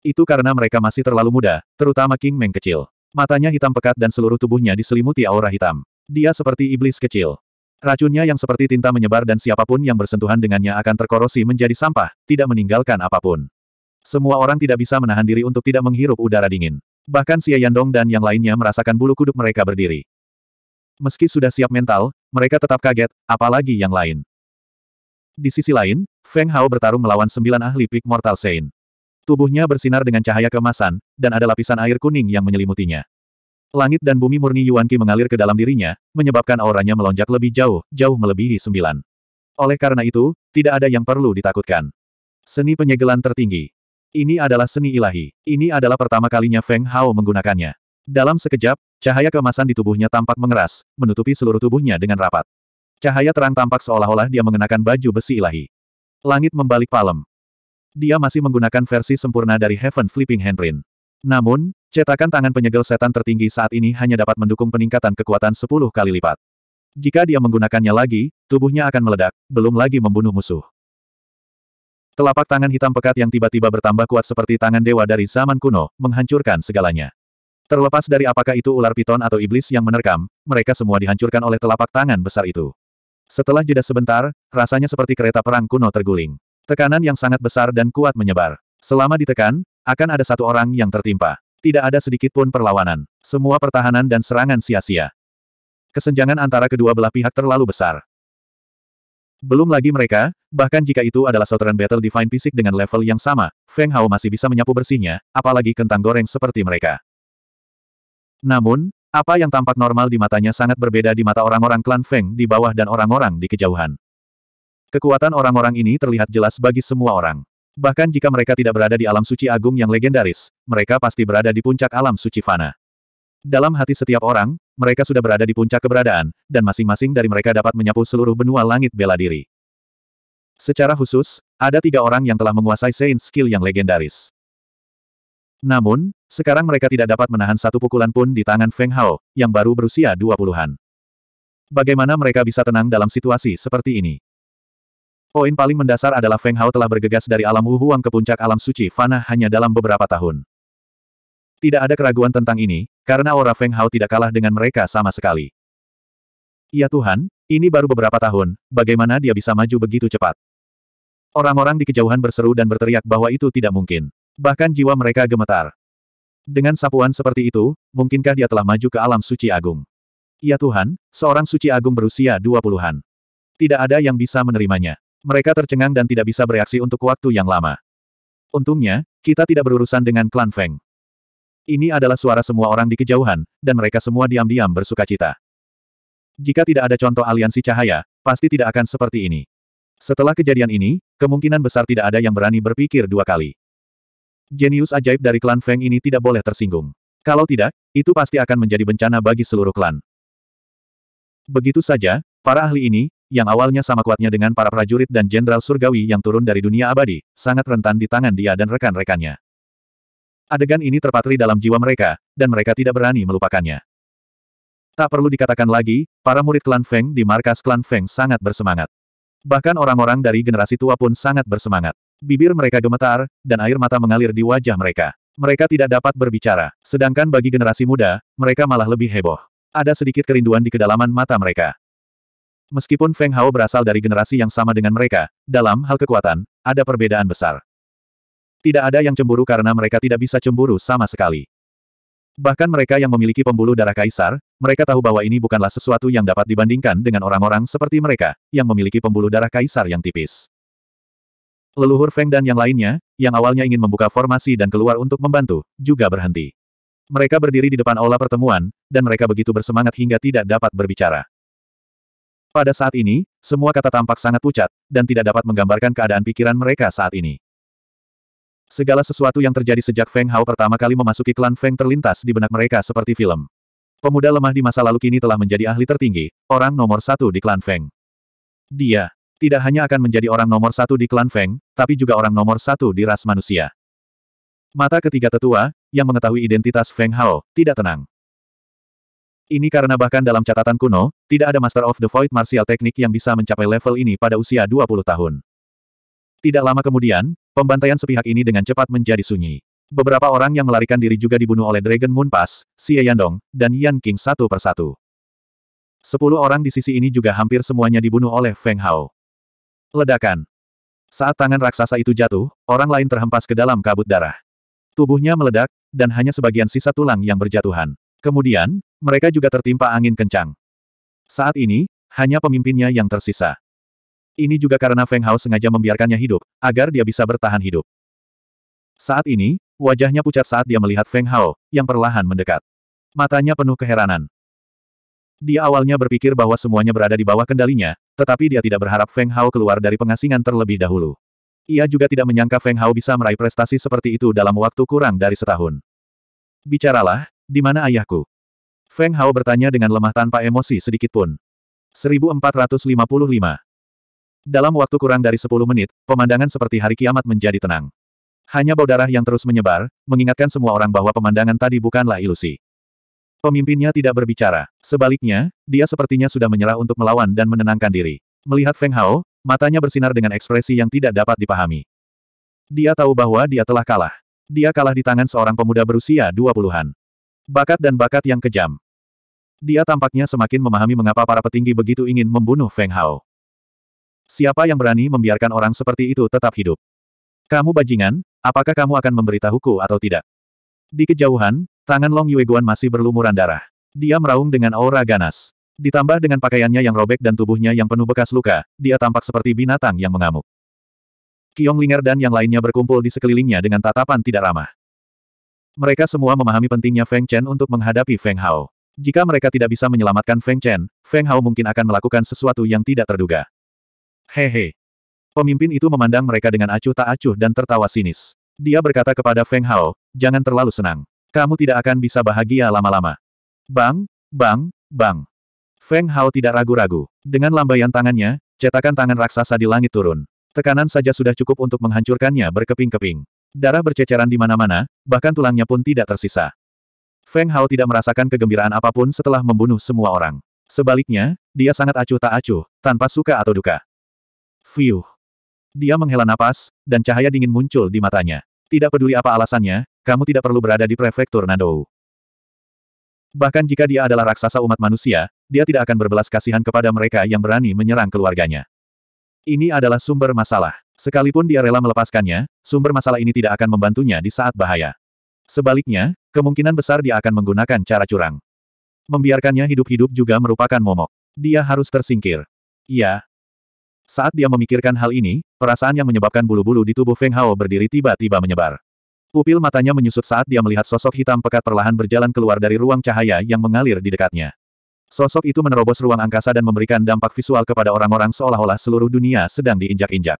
Itu karena mereka masih terlalu muda, terutama King Meng kecil. Matanya hitam pekat dan seluruh tubuhnya diselimuti aura hitam. Dia seperti iblis kecil. Racunnya yang seperti tinta menyebar dan siapapun yang bersentuhan dengannya akan terkorosi menjadi sampah, tidak meninggalkan apapun. Semua orang tidak bisa menahan diri untuk tidak menghirup udara dingin. Bahkan Xie Yandong dan yang lainnya merasakan bulu kuduk mereka berdiri. Meski sudah siap mental, mereka tetap kaget, apalagi yang lain. Di sisi lain, Feng Hao bertarung melawan sembilan ahli Pik Mortal Saint. Tubuhnya bersinar dengan cahaya kemasan, dan ada lapisan air kuning yang menyelimutinya. Langit dan bumi murni Yuan Qi mengalir ke dalam dirinya, menyebabkan auranya melonjak lebih jauh, jauh melebihi sembilan. Oleh karena itu, tidak ada yang perlu ditakutkan. Seni penyegelan tertinggi. Ini adalah seni ilahi. Ini adalah pertama kalinya Feng Hao menggunakannya. Dalam sekejap, cahaya kemasan di tubuhnya tampak mengeras, menutupi seluruh tubuhnya dengan rapat. Cahaya terang tampak seolah-olah dia mengenakan baju besi ilahi. Langit membalik palem dia masih menggunakan versi sempurna dari Heaven Flipping Handprint. Namun, cetakan tangan penyegel setan tertinggi saat ini hanya dapat mendukung peningkatan kekuatan 10 kali lipat. Jika dia menggunakannya lagi, tubuhnya akan meledak, belum lagi membunuh musuh. Telapak tangan hitam pekat yang tiba-tiba bertambah kuat seperti tangan dewa dari zaman kuno, menghancurkan segalanya. Terlepas dari apakah itu ular piton atau iblis yang menerkam, mereka semua dihancurkan oleh telapak tangan besar itu. Setelah jeda sebentar, rasanya seperti kereta perang kuno terguling. Tekanan yang sangat besar dan kuat menyebar. Selama ditekan, akan ada satu orang yang tertimpa. Tidak ada sedikit pun perlawanan. Semua pertahanan dan serangan sia-sia. Kesenjangan antara kedua belah pihak terlalu besar. Belum lagi mereka, bahkan jika itu adalah Southern Battle Divine Fisik dengan level yang sama, Feng Hao masih bisa menyapu bersihnya, apalagi kentang goreng seperti mereka. Namun, apa yang tampak normal di matanya sangat berbeda di mata orang-orang klan Feng di bawah dan orang-orang di kejauhan. Kekuatan orang-orang ini terlihat jelas bagi semua orang. Bahkan jika mereka tidak berada di alam suci agung yang legendaris, mereka pasti berada di puncak alam suci fana. Dalam hati setiap orang, mereka sudah berada di puncak keberadaan, dan masing-masing dari mereka dapat menyapu seluruh benua langit bela diri. Secara khusus, ada tiga orang yang telah menguasai Saint Skill yang legendaris. Namun, sekarang mereka tidak dapat menahan satu pukulan pun di tangan Feng Hao, yang baru berusia dua puluhan. Bagaimana mereka bisa tenang dalam situasi seperti ini? Poin paling mendasar adalah Feng Hao telah bergegas dari alam Huang ke puncak alam suci Fana hanya dalam beberapa tahun. Tidak ada keraguan tentang ini, karena aura Feng Hao tidak kalah dengan mereka sama sekali. Ya Tuhan, ini baru beberapa tahun, bagaimana dia bisa maju begitu cepat? Orang-orang di kejauhan berseru dan berteriak bahwa itu tidak mungkin. Bahkan jiwa mereka gemetar. Dengan sapuan seperti itu, mungkinkah dia telah maju ke alam suci agung? Ya Tuhan, seorang suci agung berusia dua puluhan. Tidak ada yang bisa menerimanya. Mereka tercengang dan tidak bisa bereaksi untuk waktu yang lama. Untungnya, kita tidak berurusan dengan klan Feng. Ini adalah suara semua orang di kejauhan, dan mereka semua diam-diam bersuka cita. Jika tidak ada contoh aliansi cahaya, pasti tidak akan seperti ini. Setelah kejadian ini, kemungkinan besar tidak ada yang berani berpikir dua kali. Jenius ajaib dari klan Feng ini tidak boleh tersinggung. Kalau tidak, itu pasti akan menjadi bencana bagi seluruh klan. Begitu saja, para ahli ini, yang awalnya sama kuatnya dengan para prajurit dan jenderal surgawi yang turun dari dunia abadi, sangat rentan di tangan dia dan rekan-rekannya. Adegan ini terpatri dalam jiwa mereka, dan mereka tidak berani melupakannya. Tak perlu dikatakan lagi, para murid klan Feng di markas klan Feng sangat bersemangat. Bahkan orang-orang dari generasi tua pun sangat bersemangat. Bibir mereka gemetar, dan air mata mengalir di wajah mereka. Mereka tidak dapat berbicara, sedangkan bagi generasi muda, mereka malah lebih heboh. Ada sedikit kerinduan di kedalaman mata mereka. Meskipun Feng Hao berasal dari generasi yang sama dengan mereka, dalam hal kekuatan, ada perbedaan besar. Tidak ada yang cemburu karena mereka tidak bisa cemburu sama sekali. Bahkan mereka yang memiliki pembuluh darah kaisar, mereka tahu bahwa ini bukanlah sesuatu yang dapat dibandingkan dengan orang-orang seperti mereka, yang memiliki pembuluh darah kaisar yang tipis. Leluhur Feng dan yang lainnya, yang awalnya ingin membuka formasi dan keluar untuk membantu, juga berhenti. Mereka berdiri di depan aula pertemuan, dan mereka begitu bersemangat hingga tidak dapat berbicara. Pada saat ini, semua kata tampak sangat pucat, dan tidak dapat menggambarkan keadaan pikiran mereka saat ini. Segala sesuatu yang terjadi sejak Feng Hao pertama kali memasuki klan Feng terlintas di benak mereka seperti film. Pemuda lemah di masa lalu kini telah menjadi ahli tertinggi, orang nomor satu di klan Feng. Dia tidak hanya akan menjadi orang nomor satu di klan Feng, tapi juga orang nomor satu di ras manusia. Mata ketiga tetua, yang mengetahui identitas Feng Hao, tidak tenang. Ini karena bahkan dalam catatan kuno, tidak ada Master of the Void Martial technique yang bisa mencapai level ini pada usia 20 tahun. Tidak lama kemudian, pembantaian sepihak ini dengan cepat menjadi sunyi. Beberapa orang yang melarikan diri juga dibunuh oleh Dragon Moon Pass, Xie Yandong, dan Yan King satu persatu. Sepuluh orang di sisi ini juga hampir semuanya dibunuh oleh Feng Hao. Ledakan. Saat tangan raksasa itu jatuh, orang lain terhempas ke dalam kabut darah. Tubuhnya meledak, dan hanya sebagian sisa tulang yang berjatuhan. Kemudian, mereka juga tertimpa angin kencang. Saat ini, hanya pemimpinnya yang tersisa. Ini juga karena Feng Hao sengaja membiarkannya hidup, agar dia bisa bertahan hidup. Saat ini, wajahnya pucat saat dia melihat Feng Hao, yang perlahan mendekat. Matanya penuh keheranan. Dia awalnya berpikir bahwa semuanya berada di bawah kendalinya, tetapi dia tidak berharap Feng Hao keluar dari pengasingan terlebih dahulu. Ia juga tidak menyangka Feng Hao bisa meraih prestasi seperti itu dalam waktu kurang dari setahun. Bicaralah, di mana ayahku? Feng Hao bertanya dengan lemah tanpa emosi sedikit pun. 1455 Dalam waktu kurang dari 10 menit, pemandangan seperti hari kiamat menjadi tenang. Hanya bau darah yang terus menyebar, mengingatkan semua orang bahwa pemandangan tadi bukanlah ilusi. Pemimpinnya tidak berbicara. Sebaliknya, dia sepertinya sudah menyerah untuk melawan dan menenangkan diri. Melihat Feng Hao, matanya bersinar dengan ekspresi yang tidak dapat dipahami. Dia tahu bahwa dia telah kalah. Dia kalah di tangan seorang pemuda berusia 20-an. Bakat dan bakat yang kejam. Dia tampaknya semakin memahami mengapa para petinggi begitu ingin membunuh Feng Hao. Siapa yang berani membiarkan orang seperti itu tetap hidup? Kamu bajingan, apakah kamu akan memberitahuku atau tidak? Di kejauhan, tangan Long Yueguan masih berlumuran darah. Dia meraung dengan aura ganas. Ditambah dengan pakaiannya yang robek dan tubuhnya yang penuh bekas luka, dia tampak seperti binatang yang mengamuk. Kiong Linger dan yang lainnya berkumpul di sekelilingnya dengan tatapan tidak ramah. Mereka semua memahami pentingnya Feng Chen untuk menghadapi Feng Hao. Jika mereka tidak bisa menyelamatkan Feng Chen, Feng Hao mungkin akan melakukan sesuatu yang tidak terduga. Hehe. Pemimpin itu memandang mereka dengan acuh tak acuh dan tertawa sinis. Dia berkata kepada Feng Hao, jangan terlalu senang. Kamu tidak akan bisa bahagia lama-lama. Bang, bang, bang. Feng Hao tidak ragu-ragu. Dengan lambaian tangannya, cetakan tangan raksasa di langit turun. Tekanan saja sudah cukup untuk menghancurkannya berkeping-keping. Darah berceceran di mana-mana, bahkan tulangnya pun tidak tersisa. Feng Hao tidak merasakan kegembiraan apapun setelah membunuh semua orang. Sebaliknya, dia sangat acuh tak acuh, tanpa suka atau duka. Fiuh. Dia menghela napas, dan cahaya dingin muncul di matanya. Tidak peduli apa alasannya, kamu tidak perlu berada di prefektur Nandou. Bahkan jika dia adalah raksasa umat manusia, dia tidak akan berbelas kasihan kepada mereka yang berani menyerang keluarganya. Ini adalah sumber masalah. Sekalipun dia rela melepaskannya, sumber masalah ini tidak akan membantunya di saat bahaya. Sebaliknya, kemungkinan besar dia akan menggunakan cara curang. Membiarkannya hidup-hidup juga merupakan momok. Dia harus tersingkir. Iya. Saat dia memikirkan hal ini, perasaan yang menyebabkan bulu-bulu di tubuh Feng Hao berdiri tiba-tiba menyebar. Upil matanya menyusut saat dia melihat sosok hitam pekat perlahan berjalan keluar dari ruang cahaya yang mengalir di dekatnya. Sosok itu menerobos ruang angkasa dan memberikan dampak visual kepada orang-orang seolah-olah seluruh dunia sedang diinjak-injak.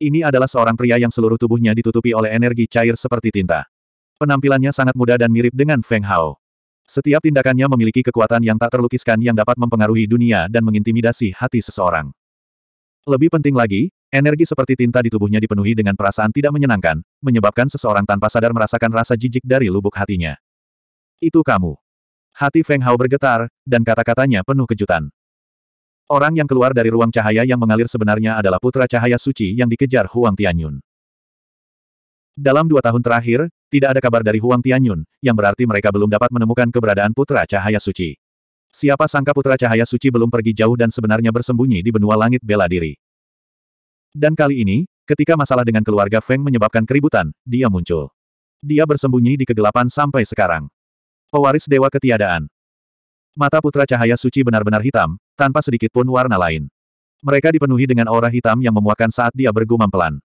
Ini adalah seorang pria yang seluruh tubuhnya ditutupi oleh energi cair seperti tinta. Penampilannya sangat muda dan mirip dengan Feng Hao. Setiap tindakannya memiliki kekuatan yang tak terlukiskan yang dapat mempengaruhi dunia dan mengintimidasi hati seseorang. Lebih penting lagi, energi seperti tinta di tubuhnya dipenuhi dengan perasaan tidak menyenangkan, menyebabkan seseorang tanpa sadar merasakan rasa jijik dari lubuk hatinya. Itu kamu. Hati Feng Hao bergetar, dan kata-katanya penuh kejutan. Orang yang keluar dari ruang cahaya yang mengalir sebenarnya adalah putra cahaya suci yang dikejar Huang Tianyun. Dalam dua tahun terakhir, tidak ada kabar dari Huang Tianyun, yang berarti mereka belum dapat menemukan keberadaan Putra Cahaya Suci. Siapa sangka Putra Cahaya Suci belum pergi jauh dan sebenarnya bersembunyi di benua langit bela diri. Dan kali ini, ketika masalah dengan keluarga Feng menyebabkan keributan, dia muncul. Dia bersembunyi di kegelapan sampai sekarang. Pewaris Dewa Ketiadaan. Mata Putra Cahaya Suci benar-benar hitam, tanpa sedikit pun warna lain. Mereka dipenuhi dengan aura hitam yang memuakan saat dia bergumam pelan.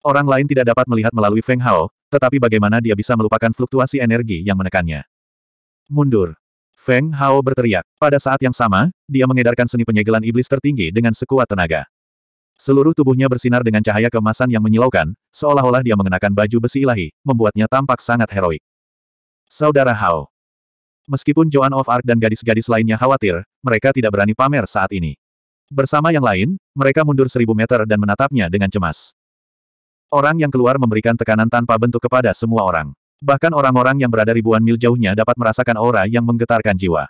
Orang lain tidak dapat melihat melalui Feng Hao, tetapi bagaimana dia bisa melupakan fluktuasi energi yang menekannya? Mundur. Feng Hao berteriak. Pada saat yang sama, dia mengedarkan seni penyegelan iblis tertinggi dengan sekuat tenaga. Seluruh tubuhnya bersinar dengan cahaya kemasan yang menyilaukan, seolah-olah dia mengenakan baju besi ilahi, membuatnya tampak sangat heroik. Saudara Hao. Meskipun Joan of Arc dan gadis-gadis lainnya khawatir, mereka tidak berani pamer saat ini. Bersama yang lain, mereka mundur seribu meter dan menatapnya dengan cemas. Orang yang keluar memberikan tekanan tanpa bentuk kepada semua orang. Bahkan orang-orang yang berada ribuan mil jauhnya dapat merasakan aura yang menggetarkan jiwa.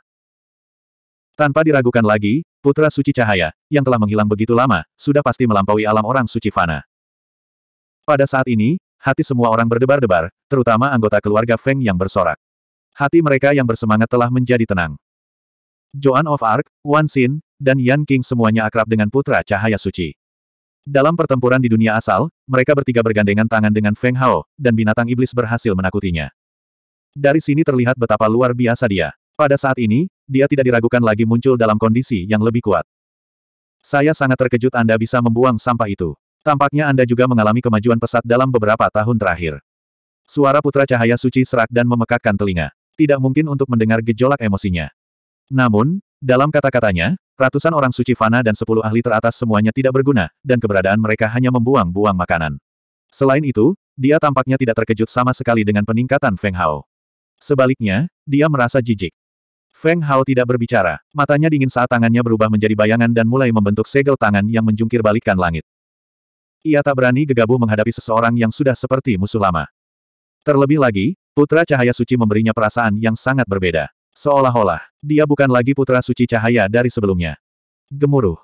Tanpa diragukan lagi, Putra Suci Cahaya, yang telah menghilang begitu lama, sudah pasti melampaui alam orang suci fana. Pada saat ini, hati semua orang berdebar-debar, terutama anggota keluarga Feng yang bersorak. Hati mereka yang bersemangat telah menjadi tenang. Joan of Arc, Wan Xin, dan Yan King semuanya akrab dengan Putra Cahaya Suci. Dalam pertempuran di dunia asal, mereka bertiga bergandengan tangan dengan Feng Hao, dan binatang iblis berhasil menakutinya. Dari sini terlihat betapa luar biasa dia. Pada saat ini, dia tidak diragukan lagi muncul dalam kondisi yang lebih kuat. Saya sangat terkejut Anda bisa membuang sampah itu. Tampaknya Anda juga mengalami kemajuan pesat dalam beberapa tahun terakhir. Suara Putra Cahaya Suci serak dan memekakkan telinga. Tidak mungkin untuk mendengar gejolak emosinya. Namun, dalam kata-katanya, Ratusan orang suci fana dan sepuluh ahli teratas semuanya tidak berguna, dan keberadaan mereka hanya membuang-buang makanan. Selain itu, dia tampaknya tidak terkejut sama sekali dengan peningkatan Feng Hao. Sebaliknya, dia merasa jijik. Feng Hao tidak berbicara, matanya dingin saat tangannya berubah menjadi bayangan dan mulai membentuk segel tangan yang menjungkir balikan langit. Ia tak berani gegabah menghadapi seseorang yang sudah seperti musuh lama. Terlebih lagi, Putra Cahaya Suci memberinya perasaan yang sangat berbeda. Seolah-olah, dia bukan lagi putra suci cahaya dari sebelumnya. Gemuruh.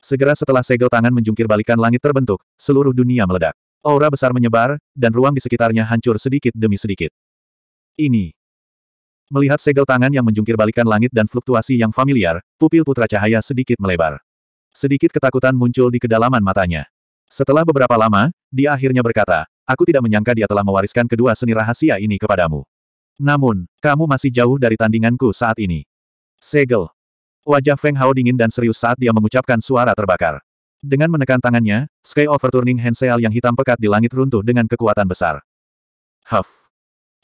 Segera setelah segel tangan menjungkir balikan langit terbentuk, seluruh dunia meledak. Aura besar menyebar, dan ruang di sekitarnya hancur sedikit demi sedikit. Ini. Melihat segel tangan yang menjungkir balikan langit dan fluktuasi yang familiar, pupil putra cahaya sedikit melebar. Sedikit ketakutan muncul di kedalaman matanya. Setelah beberapa lama, dia akhirnya berkata, aku tidak menyangka dia telah mewariskan kedua seni rahasia ini kepadamu. Namun, kamu masih jauh dari tandinganku saat ini. Segel. Wajah Feng Hao dingin dan serius saat dia mengucapkan suara terbakar. Dengan menekan tangannya, Sky Overturning Hanseal yang hitam pekat di langit runtuh dengan kekuatan besar. Huff.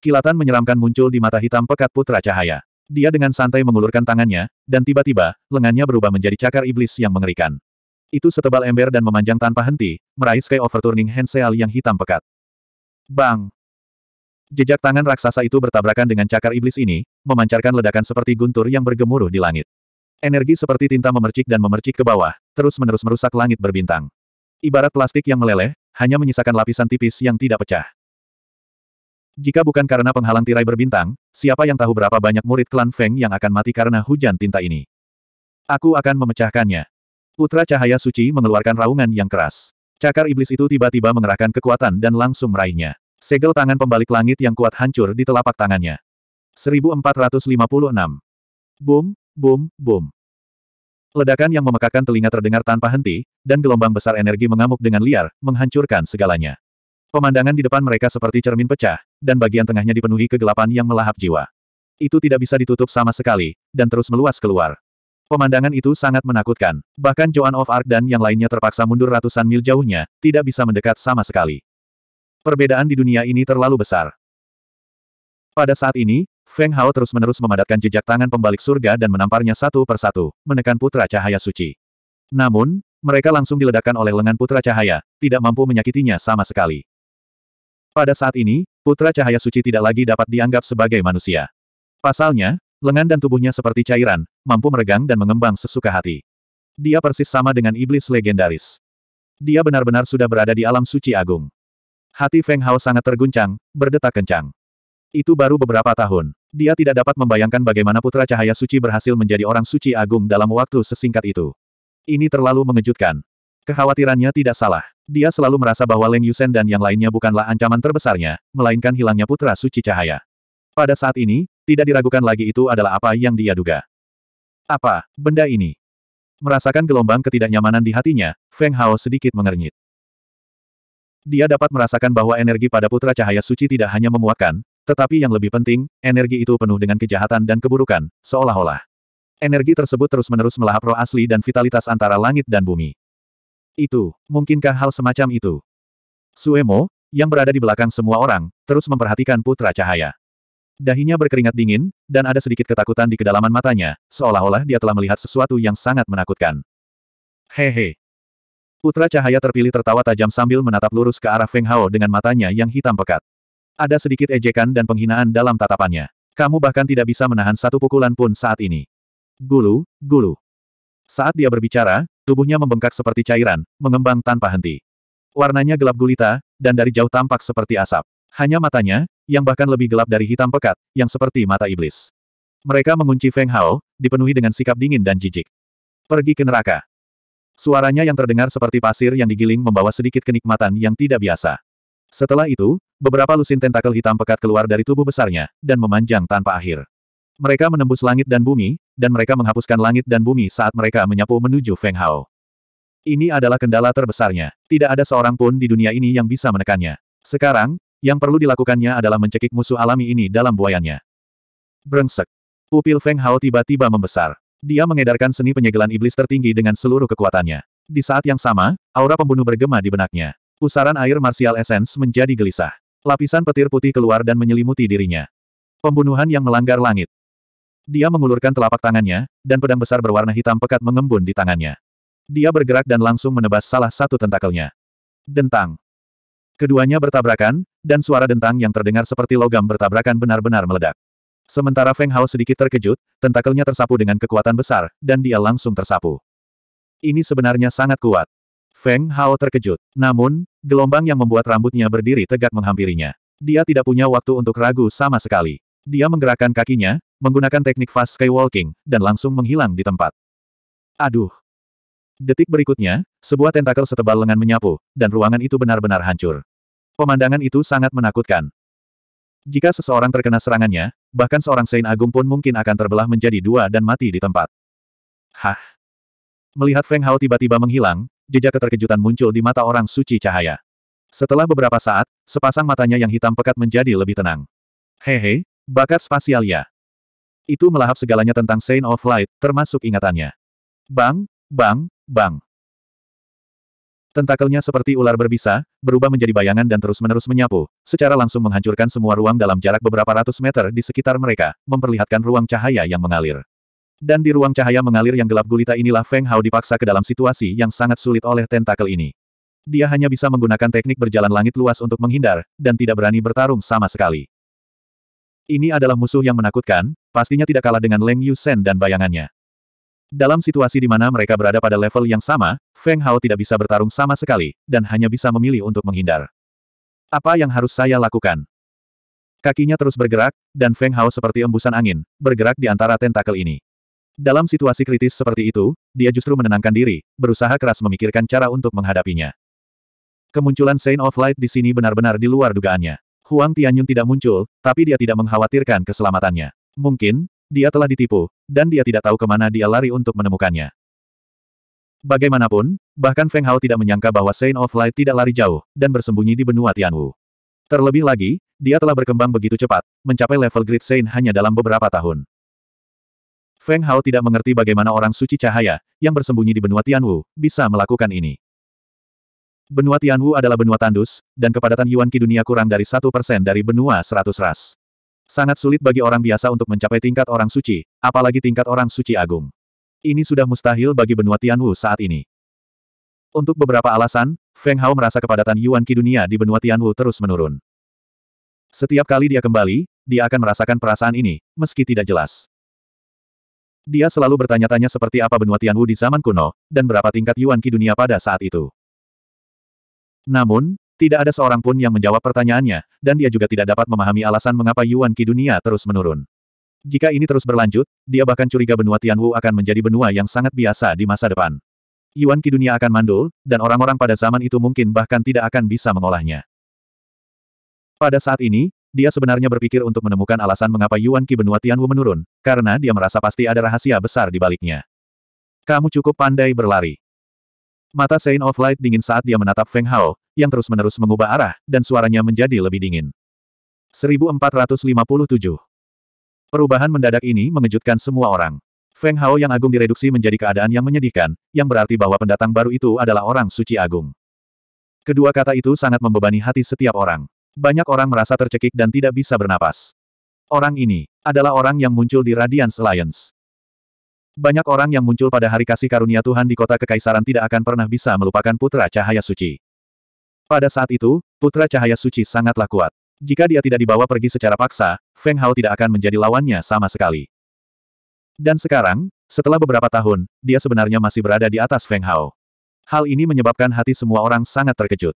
Kilatan menyeramkan muncul di mata hitam pekat Putra Cahaya. Dia dengan santai mengulurkan tangannya, dan tiba-tiba, lengannya berubah menjadi cakar iblis yang mengerikan. Itu setebal ember dan memanjang tanpa henti, meraih Sky Overturning Hanseal yang hitam pekat. Bang! Jejak tangan raksasa itu bertabrakan dengan cakar iblis ini, memancarkan ledakan seperti guntur yang bergemuruh di langit. Energi seperti tinta memercik dan memercik ke bawah, terus-menerus merusak langit berbintang. Ibarat plastik yang meleleh, hanya menyisakan lapisan tipis yang tidak pecah. Jika bukan karena penghalang tirai berbintang, siapa yang tahu berapa banyak murid klan Feng yang akan mati karena hujan tinta ini. Aku akan memecahkannya. Putra Cahaya Suci mengeluarkan raungan yang keras. Cakar iblis itu tiba-tiba mengerahkan kekuatan dan langsung meraihnya. Segel tangan pembalik langit yang kuat hancur di telapak tangannya. 1456. Boom, boom, boom. Ledakan yang memekakan telinga terdengar tanpa henti, dan gelombang besar energi mengamuk dengan liar, menghancurkan segalanya. Pemandangan di depan mereka seperti cermin pecah, dan bagian tengahnya dipenuhi kegelapan yang melahap jiwa. Itu tidak bisa ditutup sama sekali, dan terus meluas keluar. Pemandangan itu sangat menakutkan, bahkan Joan of Arc dan yang lainnya terpaksa mundur ratusan mil jauhnya, tidak bisa mendekat sama sekali perbedaan di dunia ini terlalu besar. Pada saat ini, Feng Hao terus-menerus memadatkan jejak tangan pembalik surga dan menamparnya satu persatu, menekan putra cahaya suci. Namun, mereka langsung diledakkan oleh lengan putra cahaya, tidak mampu menyakitinya sama sekali. Pada saat ini, putra cahaya suci tidak lagi dapat dianggap sebagai manusia. Pasalnya, lengan dan tubuhnya seperti cairan, mampu meregang dan mengembang sesuka hati. Dia persis sama dengan iblis legendaris. Dia benar-benar sudah berada di alam suci agung. Hati Feng Hao sangat terguncang, berdetak kencang. Itu baru beberapa tahun. Dia tidak dapat membayangkan bagaimana Putra Cahaya Suci berhasil menjadi orang suci agung dalam waktu sesingkat itu. Ini terlalu mengejutkan. Kekhawatirannya tidak salah. Dia selalu merasa bahwa Leng Yusen dan yang lainnya bukanlah ancaman terbesarnya, melainkan hilangnya Putra Suci Cahaya. Pada saat ini, tidak diragukan lagi itu adalah apa yang dia duga. Apa, benda ini? Merasakan gelombang ketidaknyamanan di hatinya, Feng Hao sedikit mengernyit. Dia dapat merasakan bahwa energi pada putra cahaya suci tidak hanya memuakkan, tetapi yang lebih penting, energi itu penuh dengan kejahatan dan keburukan, seolah-olah. Energi tersebut terus-menerus melahap roh asli dan vitalitas antara langit dan bumi. Itu, mungkinkah hal semacam itu? Suemo, yang berada di belakang semua orang, terus memperhatikan putra cahaya. Dahinya berkeringat dingin, dan ada sedikit ketakutan di kedalaman matanya, seolah-olah dia telah melihat sesuatu yang sangat menakutkan. Hehe, Putra Cahaya terpilih tertawa tajam sambil menatap lurus ke arah Feng Hao dengan matanya yang hitam pekat. Ada sedikit ejekan dan penghinaan dalam tatapannya. Kamu bahkan tidak bisa menahan satu pukulan pun saat ini. Gulu, gulu. Saat dia berbicara, tubuhnya membengkak seperti cairan, mengembang tanpa henti. Warnanya gelap gulita, dan dari jauh tampak seperti asap. Hanya matanya, yang bahkan lebih gelap dari hitam pekat, yang seperti mata iblis. Mereka mengunci Feng Hao, dipenuhi dengan sikap dingin dan jijik. Pergi ke neraka. Suaranya yang terdengar seperti pasir yang digiling membawa sedikit kenikmatan yang tidak biasa. Setelah itu, beberapa lusin tentakel hitam pekat keluar dari tubuh besarnya, dan memanjang tanpa akhir. Mereka menembus langit dan bumi, dan mereka menghapuskan langit dan bumi saat mereka menyapu menuju Feng Hao. Ini adalah kendala terbesarnya. Tidak ada seorang pun di dunia ini yang bisa menekannya. Sekarang, yang perlu dilakukannya adalah mencekik musuh alami ini dalam buayannya. Brengsek. Pupil Feng Hao tiba-tiba membesar. Dia mengedarkan seni penyegelan iblis tertinggi dengan seluruh kekuatannya. Di saat yang sama, aura pembunuh bergema di benaknya. Pusaran air martial essence menjadi gelisah. Lapisan petir putih keluar dan menyelimuti dirinya. Pembunuhan yang melanggar langit. Dia mengulurkan telapak tangannya, dan pedang besar berwarna hitam pekat mengembun di tangannya. Dia bergerak dan langsung menebas salah satu tentakelnya. Dentang. Keduanya bertabrakan, dan suara dentang yang terdengar seperti logam bertabrakan benar-benar meledak. Sementara Feng Hao sedikit terkejut, tentakelnya tersapu dengan kekuatan besar, dan dia langsung tersapu. Ini sebenarnya sangat kuat. Feng Hao terkejut. Namun, gelombang yang membuat rambutnya berdiri tegak menghampirinya. Dia tidak punya waktu untuk ragu sama sekali. Dia menggerakkan kakinya, menggunakan teknik fast skywalking, dan langsung menghilang di tempat. Aduh. Detik berikutnya, sebuah tentakel setebal lengan menyapu, dan ruangan itu benar-benar hancur. Pemandangan itu sangat menakutkan, jika seseorang terkena serangannya, bahkan seorang Sein Agung pun mungkin akan terbelah menjadi dua dan mati di tempat. Hah? Melihat Feng Hao tiba-tiba menghilang, jejak keterkejutan muncul di mata orang suci cahaya. Setelah beberapa saat, sepasang matanya yang hitam pekat menjadi lebih tenang. Hehe, bakat spasial ya. Itu melahap segalanya tentang Saint of Light, termasuk ingatannya. Bang, bang, bang. Tentakelnya seperti ular berbisa, berubah menjadi bayangan dan terus-menerus menyapu, secara langsung menghancurkan semua ruang dalam jarak beberapa ratus meter di sekitar mereka, memperlihatkan ruang cahaya yang mengalir. Dan di ruang cahaya mengalir yang gelap gulita inilah Feng Hao dipaksa ke dalam situasi yang sangat sulit oleh tentakel ini. Dia hanya bisa menggunakan teknik berjalan langit luas untuk menghindar, dan tidak berani bertarung sama sekali. Ini adalah musuh yang menakutkan, pastinya tidak kalah dengan Leng Yusen dan bayangannya. Dalam situasi di mana mereka berada pada level yang sama, Feng Hao tidak bisa bertarung sama sekali, dan hanya bisa memilih untuk menghindar. Apa yang harus saya lakukan? Kakinya terus bergerak, dan Feng Hao seperti embusan angin, bergerak di antara tentakel ini. Dalam situasi kritis seperti itu, dia justru menenangkan diri, berusaha keras memikirkan cara untuk menghadapinya. Kemunculan Saint of Light di sini benar-benar di luar dugaannya. Huang Tianyun tidak muncul, tapi dia tidak mengkhawatirkan keselamatannya. Mungkin, dia telah ditipu, dan dia tidak tahu kemana dia lari untuk menemukannya. Bagaimanapun, bahkan Feng Hao tidak menyangka bahwa Saint of Light tidak lari jauh, dan bersembunyi di benua Tianwu. Terlebih lagi, dia telah berkembang begitu cepat, mencapai level Great Saint hanya dalam beberapa tahun. Feng Hao tidak mengerti bagaimana orang suci cahaya, yang bersembunyi di benua Tianwu, bisa melakukan ini. Benua Tianwu adalah benua tandus, dan kepadatan Yuan Qi dunia kurang dari satu persen dari benua seratus ras. Sangat sulit bagi orang biasa untuk mencapai tingkat orang suci, apalagi tingkat orang suci agung. Ini sudah mustahil bagi benua Tianwu saat ini. Untuk beberapa alasan, Feng Hao merasa kepadatan Yuan Qi dunia di benua Tianwu terus menurun. Setiap kali dia kembali, dia akan merasakan perasaan ini, meski tidak jelas. Dia selalu bertanya-tanya seperti apa benua Tianwu di zaman kuno, dan berapa tingkat Yuan Qi dunia pada saat itu. Namun, tidak ada seorang pun yang menjawab pertanyaannya, dan dia juga tidak dapat memahami alasan mengapa Yuan Qi dunia terus menurun. Jika ini terus berlanjut, dia bahkan curiga benua Tianwu akan menjadi benua yang sangat biasa di masa depan. Yuan Qi dunia akan mandul, dan orang-orang pada zaman itu mungkin bahkan tidak akan bisa mengolahnya. Pada saat ini, dia sebenarnya berpikir untuk menemukan alasan mengapa Yuan Qi benua Tianwu menurun, karena dia merasa pasti ada rahasia besar di baliknya. Kamu cukup pandai berlari. Mata Saint of Light dingin saat dia menatap Feng Hao, yang terus-menerus mengubah arah, dan suaranya menjadi lebih dingin. 1457 Perubahan mendadak ini mengejutkan semua orang. Feng Hao yang agung direduksi menjadi keadaan yang menyedihkan, yang berarti bahwa pendatang baru itu adalah orang suci agung. Kedua kata itu sangat membebani hati setiap orang. Banyak orang merasa tercekik dan tidak bisa bernapas. Orang ini adalah orang yang muncul di Radiance Alliance. Banyak orang yang muncul pada hari kasih karunia Tuhan di kota kekaisaran tidak akan pernah bisa melupakan putra cahaya suci. Pada saat itu, Putra Cahaya Suci sangatlah kuat. Jika dia tidak dibawa pergi secara paksa, Feng Hao tidak akan menjadi lawannya sama sekali. Dan sekarang, setelah beberapa tahun, dia sebenarnya masih berada di atas Feng Hao. Hal ini menyebabkan hati semua orang sangat terkejut.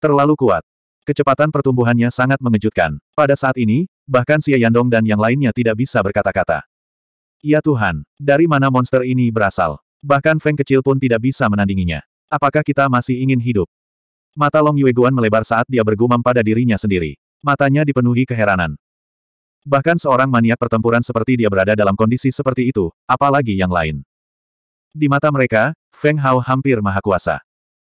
Terlalu kuat. Kecepatan pertumbuhannya sangat mengejutkan. Pada saat ini, bahkan Xie Yandong dan yang lainnya tidak bisa berkata-kata. Ya Tuhan, dari mana monster ini berasal? Bahkan Feng kecil pun tidak bisa menandinginya. Apakah kita masih ingin hidup? Mata Long Yueguan melebar saat dia bergumam pada dirinya sendiri. Matanya dipenuhi keheranan. Bahkan seorang maniak pertempuran seperti dia berada dalam kondisi seperti itu, apalagi yang lain. Di mata mereka, Feng Hao hampir maha kuasa.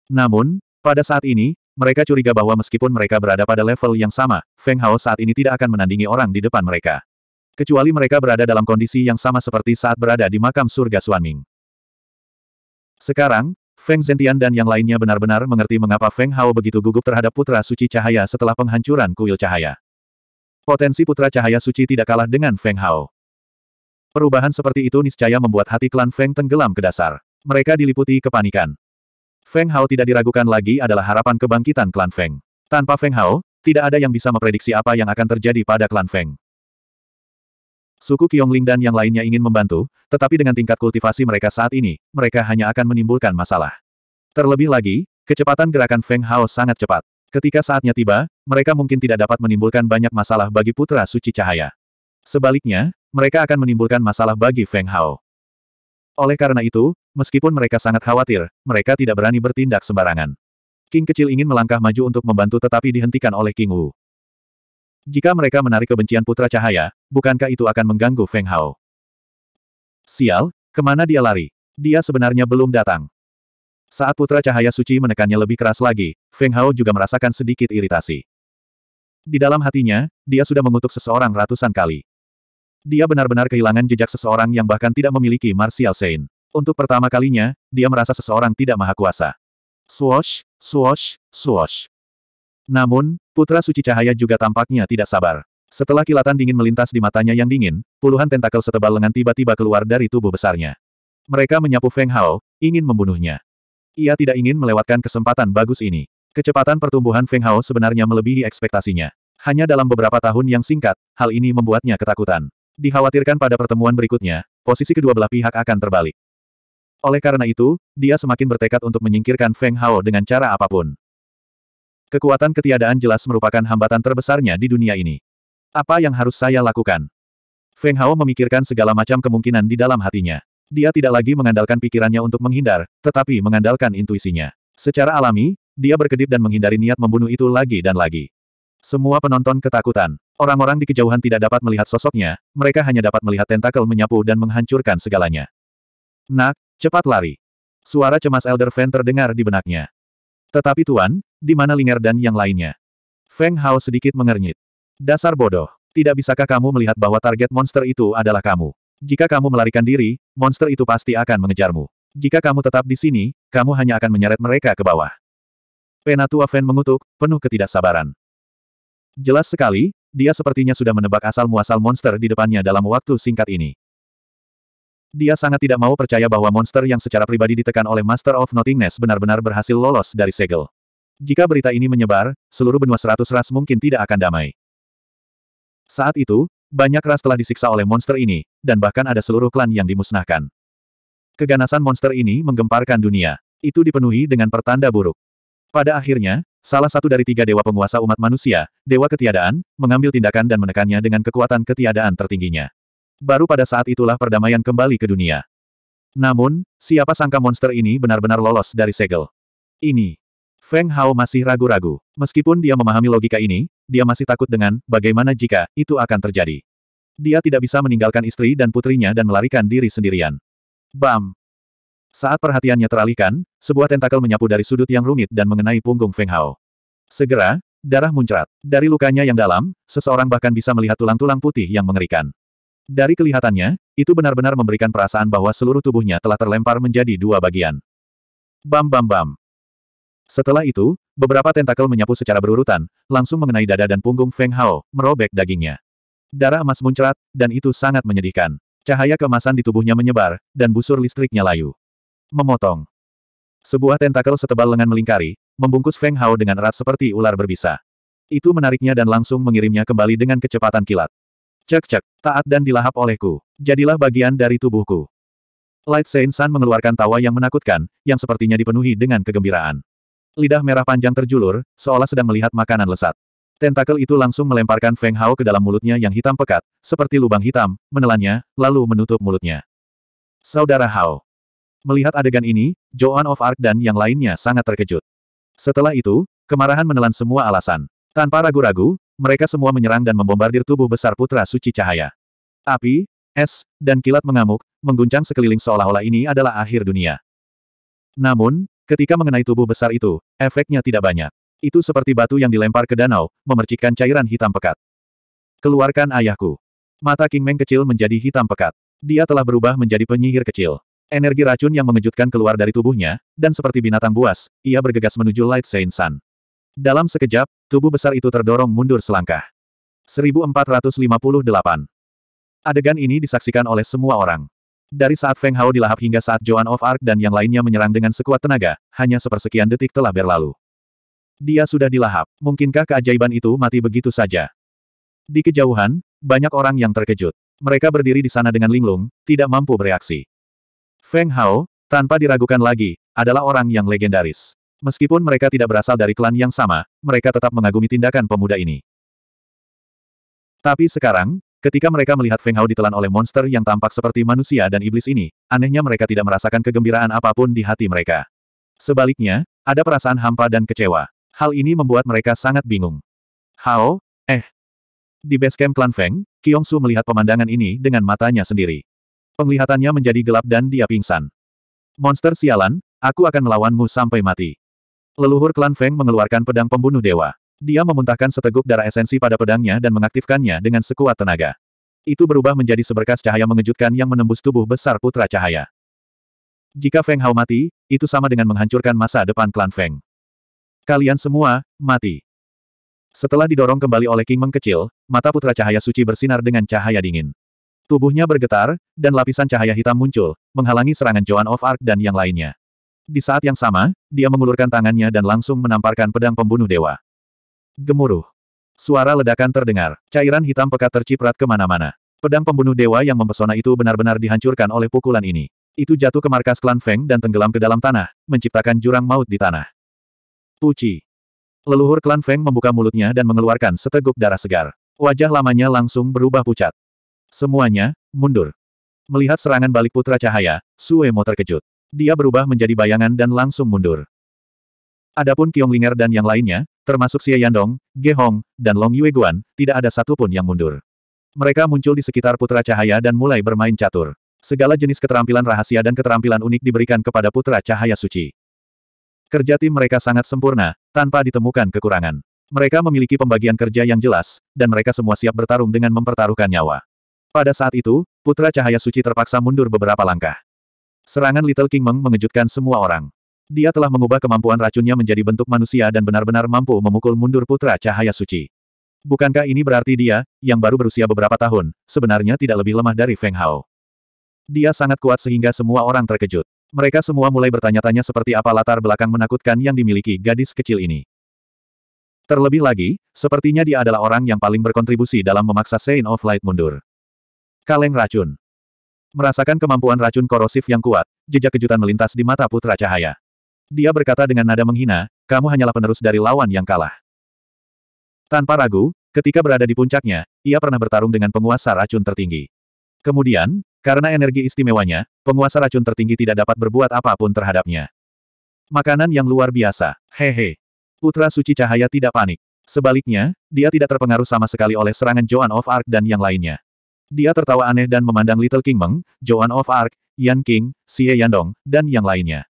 Namun, pada saat ini, mereka curiga bahwa meskipun mereka berada pada level yang sama, Feng Hao saat ini tidak akan menandingi orang di depan mereka. Kecuali mereka berada dalam kondisi yang sama seperti saat berada di makam surga Ming. Sekarang, Feng Zentian dan yang lainnya benar-benar mengerti mengapa Feng Hao begitu gugup terhadap putra suci cahaya setelah penghancuran kuil cahaya. Potensi putra cahaya suci tidak kalah dengan Feng Hao. Perubahan seperti itu niscaya membuat hati klan Feng tenggelam ke dasar. Mereka diliputi kepanikan. Feng Hao tidak diragukan lagi adalah harapan kebangkitan klan Feng. Tanpa Feng Hao, tidak ada yang bisa memprediksi apa yang akan terjadi pada klan Feng. Suku Qiongling dan yang lainnya ingin membantu, tetapi dengan tingkat kultivasi mereka saat ini, mereka hanya akan menimbulkan masalah. Terlebih lagi, kecepatan gerakan Feng Hao sangat cepat. Ketika saatnya tiba, mereka mungkin tidak dapat menimbulkan banyak masalah bagi Putra Suci Cahaya. Sebaliknya, mereka akan menimbulkan masalah bagi Feng Hao. Oleh karena itu, meskipun mereka sangat khawatir, mereka tidak berani bertindak sembarangan. King kecil ingin melangkah maju untuk membantu tetapi dihentikan oleh King Wu. Jika mereka menarik kebencian Putra Cahaya, bukankah itu akan mengganggu Feng Hao? Sial, kemana dia lari? Dia sebenarnya belum datang. Saat Putra Cahaya Suci menekannya lebih keras lagi, Feng Hao juga merasakan sedikit iritasi. Di dalam hatinya, dia sudah mengutuk seseorang ratusan kali. Dia benar-benar kehilangan jejak seseorang yang bahkan tidak memiliki Martial Saint. Untuk pertama kalinya, dia merasa seseorang tidak maha kuasa. Swash, swash, swash. Namun, Putra Suci Cahaya juga tampaknya tidak sabar. Setelah kilatan dingin melintas di matanya yang dingin, puluhan tentakel setebal lengan tiba-tiba keluar dari tubuh besarnya. Mereka menyapu Feng Hao, ingin membunuhnya. Ia tidak ingin melewatkan kesempatan bagus ini. Kecepatan pertumbuhan Feng Hao sebenarnya melebihi ekspektasinya. Hanya dalam beberapa tahun yang singkat, hal ini membuatnya ketakutan. Dikhawatirkan pada pertemuan berikutnya, posisi kedua belah pihak akan terbalik. Oleh karena itu, dia semakin bertekad untuk menyingkirkan Feng Hao dengan cara apapun. Kekuatan ketiadaan jelas merupakan hambatan terbesarnya di dunia ini. Apa yang harus saya lakukan? Feng Hao memikirkan segala macam kemungkinan di dalam hatinya. Dia tidak lagi mengandalkan pikirannya untuk menghindar, tetapi mengandalkan intuisinya. Secara alami, dia berkedip dan menghindari niat membunuh itu lagi dan lagi. Semua penonton ketakutan. Orang-orang di kejauhan tidak dapat melihat sosoknya, mereka hanya dapat melihat tentakel menyapu dan menghancurkan segalanya. Nak, cepat lari. Suara cemas Elder Fan terdengar di benaknya. Tetapi Tuan, di mana Linger dan yang lainnya. Feng Hao sedikit mengernyit. Dasar bodoh. Tidak bisakah kamu melihat bahwa target monster itu adalah kamu? Jika kamu melarikan diri, monster itu pasti akan mengejarmu. Jika kamu tetap di sini, kamu hanya akan menyeret mereka ke bawah. Penatua Feng mengutuk, penuh ketidaksabaran. Jelas sekali, dia sepertinya sudah menebak asal-muasal monster di depannya dalam waktu singkat ini. Dia sangat tidak mau percaya bahwa monster yang secara pribadi ditekan oleh Master of Nothingness benar-benar berhasil lolos dari segel. Jika berita ini menyebar, seluruh benua seratus ras mungkin tidak akan damai. Saat itu, banyak ras telah disiksa oleh monster ini, dan bahkan ada seluruh klan yang dimusnahkan. Keganasan monster ini menggemparkan dunia. Itu dipenuhi dengan pertanda buruk. Pada akhirnya, salah satu dari tiga dewa penguasa umat manusia, Dewa Ketiadaan, mengambil tindakan dan menekannya dengan kekuatan ketiadaan tertingginya. Baru pada saat itulah perdamaian kembali ke dunia. Namun, siapa sangka monster ini benar-benar lolos dari segel. Ini Feng Hao masih ragu-ragu. Meskipun dia memahami logika ini, dia masih takut dengan bagaimana jika itu akan terjadi. Dia tidak bisa meninggalkan istri dan putrinya dan melarikan diri sendirian. Bam! Saat perhatiannya teralihkan, sebuah tentakel menyapu dari sudut yang rumit dan mengenai punggung Feng Hao. Segera, darah muncrat. Dari lukanya yang dalam, seseorang bahkan bisa melihat tulang-tulang putih yang mengerikan. Dari kelihatannya, itu benar-benar memberikan perasaan bahwa seluruh tubuhnya telah terlempar menjadi dua bagian. Bam bam bam. Setelah itu, beberapa tentakel menyapu secara berurutan, langsung mengenai dada dan punggung Feng Hao, merobek dagingnya. Darah emas muncrat, dan itu sangat menyedihkan. Cahaya kemasan di tubuhnya menyebar, dan busur listriknya layu. Memotong. Sebuah tentakel setebal lengan melingkari, membungkus Feng Hao dengan erat seperti ular berbisa. Itu menariknya dan langsung mengirimnya kembali dengan kecepatan kilat. Cek-cek, taat dan dilahap olehku. Jadilah bagian dari tubuhku. Light Saint San mengeluarkan tawa yang menakutkan, yang sepertinya dipenuhi dengan kegembiraan. Lidah merah panjang terjulur, seolah sedang melihat makanan lesat. Tentakel itu langsung melemparkan Feng Hao ke dalam mulutnya yang hitam pekat, seperti lubang hitam, menelannya, lalu menutup mulutnya. Saudara Hao. Melihat adegan ini, Joan of Arc dan yang lainnya sangat terkejut. Setelah itu, kemarahan menelan semua alasan. Tanpa ragu-ragu, mereka semua menyerang dan membombardir tubuh besar Putra Suci Cahaya. Api, es, dan kilat mengamuk, mengguncang sekeliling seolah-olah ini adalah akhir dunia. Namun, Ketika mengenai tubuh besar itu, efeknya tidak banyak. Itu seperti batu yang dilempar ke danau, memercikkan cairan hitam pekat. Keluarkan ayahku. Mata King Meng kecil menjadi hitam pekat. Dia telah berubah menjadi penyihir kecil. Energi racun yang mengejutkan keluar dari tubuhnya, dan seperti binatang buas, ia bergegas menuju Light Saint Sun. Dalam sekejap, tubuh besar itu terdorong mundur selangkah. 1458 Adegan ini disaksikan oleh semua orang. Dari saat Feng Hao dilahap hingga saat Joan of Arc dan yang lainnya menyerang dengan sekuat tenaga, hanya sepersekian detik telah berlalu. Dia sudah dilahap. Mungkinkah keajaiban itu mati begitu saja? Di kejauhan, banyak orang yang terkejut. Mereka berdiri di sana dengan linglung, tidak mampu bereaksi. Feng Hao, tanpa diragukan lagi, adalah orang yang legendaris. Meskipun mereka tidak berasal dari klan yang sama, mereka tetap mengagumi tindakan pemuda ini. Tapi sekarang, Ketika mereka melihat Feng Hao ditelan oleh monster yang tampak seperti manusia dan iblis ini, anehnya mereka tidak merasakan kegembiraan apapun di hati mereka. Sebaliknya, ada perasaan hampa dan kecewa. Hal ini membuat mereka sangat bingung. Hao, eh. Di base camp klan Feng, Kyong Su melihat pemandangan ini dengan matanya sendiri. Penglihatannya menjadi gelap dan dia pingsan. Monster sialan, aku akan melawanmu sampai mati. Leluhur klan Feng mengeluarkan pedang pembunuh dewa. Dia memuntahkan seteguk darah esensi pada pedangnya dan mengaktifkannya dengan sekuat tenaga. Itu berubah menjadi seberkas cahaya mengejutkan yang menembus tubuh besar putra cahaya. Jika Feng Hao mati, itu sama dengan menghancurkan masa depan klan Feng. Kalian semua, mati. Setelah didorong kembali oleh King Mengkecil, mata putra cahaya suci bersinar dengan cahaya dingin. Tubuhnya bergetar, dan lapisan cahaya hitam muncul, menghalangi serangan Joan of Arc dan yang lainnya. Di saat yang sama, dia mengulurkan tangannya dan langsung menamparkan pedang pembunuh dewa. Gemuruh. Suara ledakan terdengar, cairan hitam pekat terciprat kemana-mana. Pedang pembunuh dewa yang mempesona itu benar-benar dihancurkan oleh pukulan ini. Itu jatuh ke markas klan Feng dan tenggelam ke dalam tanah, menciptakan jurang maut di tanah. Puci. Leluhur klan Feng membuka mulutnya dan mengeluarkan seteguk darah segar. Wajah lamanya langsung berubah pucat. Semuanya, mundur. Melihat serangan balik putra cahaya, Suemo terkejut. Dia berubah menjadi bayangan dan langsung mundur. Adapun Kiong Linger dan yang lainnya, termasuk Xie Yandong, Ge Hong, dan Long Yue tidak ada satupun yang mundur. Mereka muncul di sekitar Putra Cahaya dan mulai bermain catur. Segala jenis keterampilan rahasia dan keterampilan unik diberikan kepada Putra Cahaya Suci. Kerja tim mereka sangat sempurna, tanpa ditemukan kekurangan. Mereka memiliki pembagian kerja yang jelas, dan mereka semua siap bertarung dengan mempertaruhkan nyawa. Pada saat itu, Putra Cahaya Suci terpaksa mundur beberapa langkah. Serangan Little King Meng mengejutkan semua orang. Dia telah mengubah kemampuan racunnya menjadi bentuk manusia dan benar-benar mampu memukul mundur putra cahaya suci. Bukankah ini berarti dia, yang baru berusia beberapa tahun, sebenarnya tidak lebih lemah dari Feng Hao? Dia sangat kuat sehingga semua orang terkejut. Mereka semua mulai bertanya-tanya seperti apa latar belakang menakutkan yang dimiliki gadis kecil ini. Terlebih lagi, sepertinya dia adalah orang yang paling berkontribusi dalam memaksa Saint of Light mundur. Kaleng racun. Merasakan kemampuan racun korosif yang kuat, jejak kejutan melintas di mata Putra Cahaya. Dia berkata dengan nada menghina, kamu hanyalah penerus dari lawan yang kalah. Tanpa ragu, ketika berada di puncaknya, ia pernah bertarung dengan penguasa racun tertinggi. Kemudian, karena energi istimewanya, penguasa racun tertinggi tidak dapat berbuat apapun terhadapnya. Makanan yang luar biasa, hehe. Putra Suci Cahaya tidak panik. Sebaliknya, dia tidak terpengaruh sama sekali oleh serangan Joan of Arc dan yang lainnya. Dia tertawa aneh dan memandang Little King Meng, Joan of Arc, Yan King, Xie Yandong, dan yang lainnya.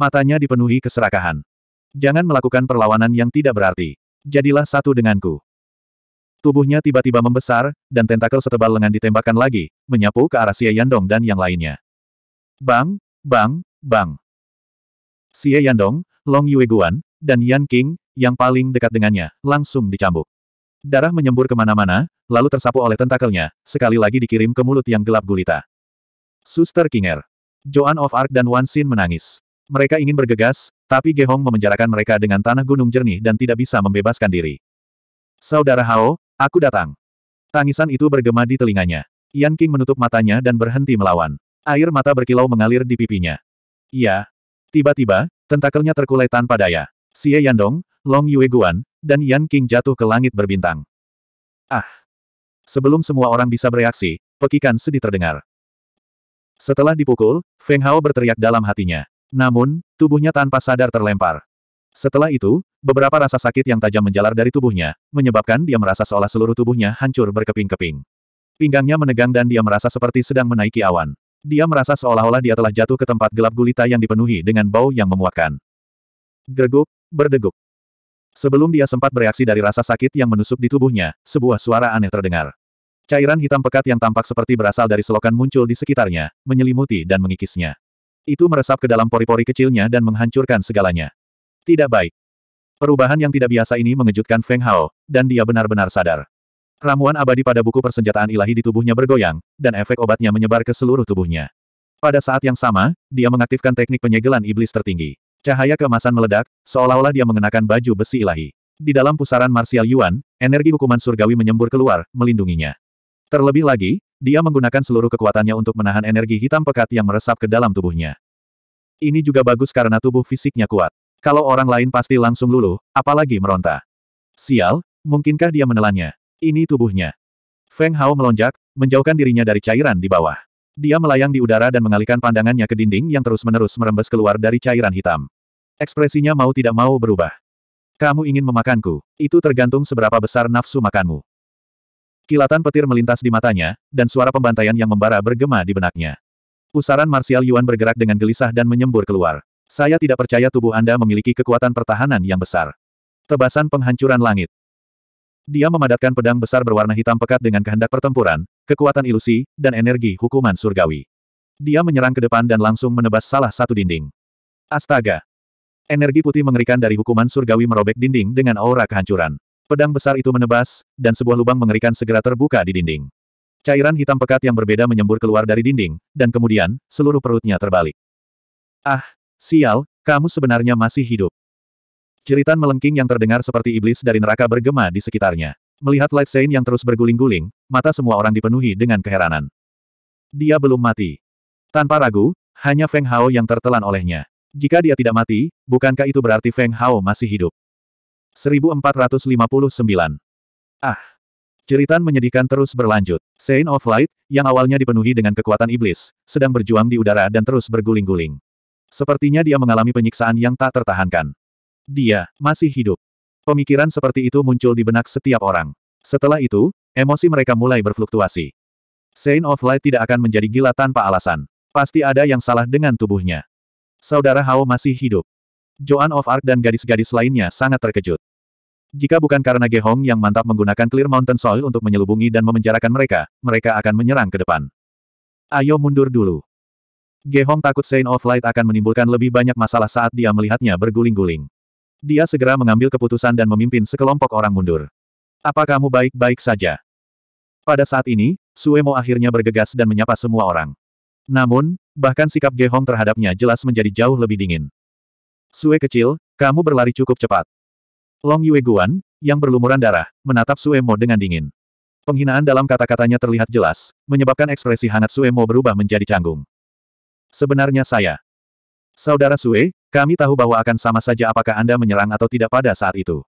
Matanya dipenuhi keserakahan. Jangan melakukan perlawanan yang tidak berarti. Jadilah satu denganku. Tubuhnya tiba-tiba membesar, dan tentakel setebal lengan ditembakkan lagi, menyapu ke arah Xie Yandong dan yang lainnya. Bang, bang, bang. Xie Yandong, Long Yueguan, dan Yan King, yang paling dekat dengannya, langsung dicambuk. Darah menyembur kemana-mana, lalu tersapu oleh tentakelnya, sekali lagi dikirim ke mulut yang gelap gulita. Suster Kinger. Joan of Arc dan Wan Xin menangis. Mereka ingin bergegas, tapi Gehong memenjarakan mereka dengan tanah gunung jernih dan tidak bisa membebaskan diri. Saudara Hao, aku datang. Tangisan itu bergema di telinganya. Yan King menutup matanya dan berhenti melawan. Air mata berkilau mengalir di pipinya. Iya. Tiba-tiba, tentakelnya terkulai tanpa daya. Xie Yandong, Long Yue Guan, dan Yan King jatuh ke langit berbintang. Ah! Sebelum semua orang bisa bereaksi, pekikan sedih terdengar. Setelah dipukul, Feng Hao berteriak dalam hatinya. Namun, tubuhnya tanpa sadar terlempar. Setelah itu, beberapa rasa sakit yang tajam menjalar dari tubuhnya, menyebabkan dia merasa seolah seluruh tubuhnya hancur berkeping-keping. Pinggangnya menegang dan dia merasa seperti sedang menaiki awan. Dia merasa seolah-olah dia telah jatuh ke tempat gelap gulita yang dipenuhi dengan bau yang memuakkan. Gerguk, berdeguk. Sebelum dia sempat bereaksi dari rasa sakit yang menusuk di tubuhnya, sebuah suara aneh terdengar. Cairan hitam pekat yang tampak seperti berasal dari selokan muncul di sekitarnya, menyelimuti dan mengikisnya. Itu meresap ke dalam pori-pori kecilnya dan menghancurkan segalanya. Tidak baik. Perubahan yang tidak biasa ini mengejutkan Feng Hao, dan dia benar-benar sadar. Ramuan abadi pada buku persenjataan ilahi di tubuhnya bergoyang, dan efek obatnya menyebar ke seluruh tubuhnya. Pada saat yang sama, dia mengaktifkan teknik penyegelan iblis tertinggi. Cahaya keemasan meledak, seolah-olah dia mengenakan baju besi ilahi. Di dalam pusaran Martial Yuan, energi hukuman surgawi menyembur keluar, melindunginya. Terlebih lagi, dia menggunakan seluruh kekuatannya untuk menahan energi hitam pekat yang meresap ke dalam tubuhnya. Ini juga bagus karena tubuh fisiknya kuat. Kalau orang lain pasti langsung luluh, apalagi meronta. Sial, mungkinkah dia menelannya? Ini tubuhnya. Feng Hao melonjak, menjauhkan dirinya dari cairan di bawah. Dia melayang di udara dan mengalihkan pandangannya ke dinding yang terus-menerus merembes keluar dari cairan hitam. Ekspresinya mau tidak mau berubah. Kamu ingin memakanku, itu tergantung seberapa besar nafsu makanmu. Kilatan petir melintas di matanya, dan suara pembantaian yang membara bergema di benaknya. Pusaran Martial Yuan bergerak dengan gelisah dan menyembur keluar. Saya tidak percaya tubuh Anda memiliki kekuatan pertahanan yang besar. Tebasan penghancuran langit. Dia memadatkan pedang besar berwarna hitam pekat dengan kehendak pertempuran, kekuatan ilusi, dan energi hukuman surgawi. Dia menyerang ke depan dan langsung menebas salah satu dinding. Astaga! Energi putih mengerikan dari hukuman surgawi merobek dinding dengan aura kehancuran. Pedang besar itu menebas, dan sebuah lubang mengerikan segera terbuka di dinding. Cairan hitam pekat yang berbeda menyembur keluar dari dinding, dan kemudian, seluruh perutnya terbalik. Ah, sial, kamu sebenarnya masih hidup. Ceritan melengking yang terdengar seperti iblis dari neraka bergema di sekitarnya. Melihat Light Saint yang terus berguling-guling, mata semua orang dipenuhi dengan keheranan. Dia belum mati. Tanpa ragu, hanya Feng Hao yang tertelan olehnya. Jika dia tidak mati, bukankah itu berarti Feng Hao masih hidup? 1459. Ah! Ceritan menyedihkan terus berlanjut. Saint of Light, yang awalnya dipenuhi dengan kekuatan iblis, sedang berjuang di udara dan terus berguling-guling. Sepertinya dia mengalami penyiksaan yang tak tertahankan. Dia, masih hidup. Pemikiran seperti itu muncul di benak setiap orang. Setelah itu, emosi mereka mulai berfluktuasi. Saint of Light tidak akan menjadi gila tanpa alasan. Pasti ada yang salah dengan tubuhnya. Saudara Hao masih hidup. Joan of Arc dan gadis-gadis lainnya sangat terkejut. Jika bukan karena Gehong yang mantap menggunakan Clear Mountain Soil untuk menyelubungi dan memenjarakan mereka, mereka akan menyerang ke depan. Ayo mundur dulu. Gehong takut Saint of Light akan menimbulkan lebih banyak masalah saat dia melihatnya berguling-guling. Dia segera mengambil keputusan dan memimpin sekelompok orang mundur. Apa kamu baik-baik saja? Pada saat ini, Suemo akhirnya bergegas dan menyapa semua orang. Namun, bahkan sikap Gehong terhadapnya jelas menjadi jauh lebih dingin. Sue kecil, kamu berlari cukup cepat. Long Yue Guan, yang berlumuran darah, menatap Suemo dengan dingin. Penghinaan dalam kata-katanya terlihat jelas, menyebabkan ekspresi hangat Suemo berubah menjadi canggung. Sebenarnya saya. Saudara Sue, kami tahu bahwa akan sama saja apakah Anda menyerang atau tidak pada saat itu.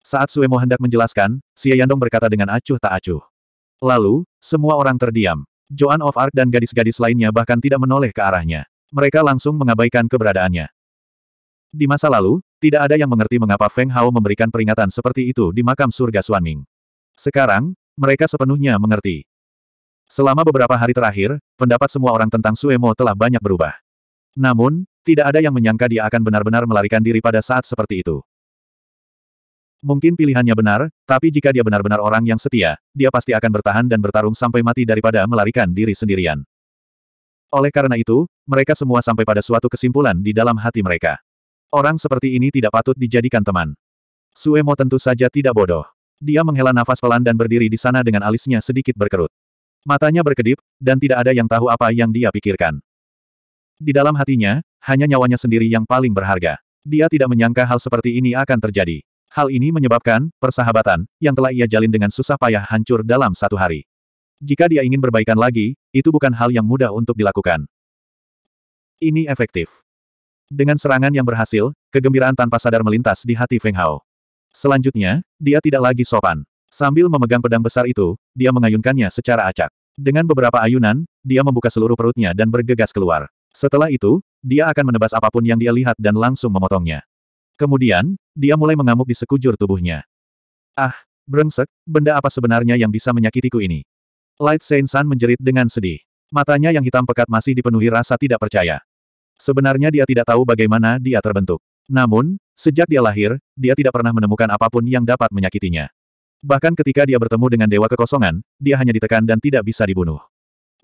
Saat Suemo hendak menjelaskan, Xie Yandong berkata dengan acuh tak acuh. Lalu, semua orang terdiam. Joan of Arc dan gadis-gadis lainnya bahkan tidak menoleh ke arahnya. Mereka langsung mengabaikan keberadaannya. Di masa lalu, tidak ada yang mengerti mengapa Feng Hao memberikan peringatan seperti itu di makam surga Ming. Sekarang, mereka sepenuhnya mengerti. Selama beberapa hari terakhir, pendapat semua orang tentang Suemo telah banyak berubah. Namun, tidak ada yang menyangka dia akan benar-benar melarikan diri pada saat seperti itu. Mungkin pilihannya benar, tapi jika dia benar-benar orang yang setia, dia pasti akan bertahan dan bertarung sampai mati daripada melarikan diri sendirian. Oleh karena itu, mereka semua sampai pada suatu kesimpulan di dalam hati mereka. Orang seperti ini tidak patut dijadikan teman. Suemo tentu saja tidak bodoh. Dia menghela nafas pelan dan berdiri di sana dengan alisnya sedikit berkerut. Matanya berkedip, dan tidak ada yang tahu apa yang dia pikirkan. Di dalam hatinya, hanya nyawanya sendiri yang paling berharga. Dia tidak menyangka hal seperti ini akan terjadi. Hal ini menyebabkan, persahabatan, yang telah ia jalin dengan susah payah hancur dalam satu hari. Jika dia ingin berbaikan lagi, itu bukan hal yang mudah untuk dilakukan. Ini efektif. Dengan serangan yang berhasil, kegembiraan tanpa sadar melintas di hati Feng Hao. Selanjutnya, dia tidak lagi sopan. Sambil memegang pedang besar itu, dia mengayunkannya secara acak. Dengan beberapa ayunan, dia membuka seluruh perutnya dan bergegas keluar. Setelah itu, dia akan menebas apapun yang dia lihat dan langsung memotongnya. Kemudian, dia mulai mengamuk di sekujur tubuhnya. Ah, brengsek, benda apa sebenarnya yang bisa menyakitiku ini? Light Saint San menjerit dengan sedih. Matanya yang hitam pekat masih dipenuhi rasa tidak percaya. Sebenarnya dia tidak tahu bagaimana dia terbentuk. Namun, sejak dia lahir, dia tidak pernah menemukan apapun yang dapat menyakitinya. Bahkan ketika dia bertemu dengan Dewa Kekosongan, dia hanya ditekan dan tidak bisa dibunuh.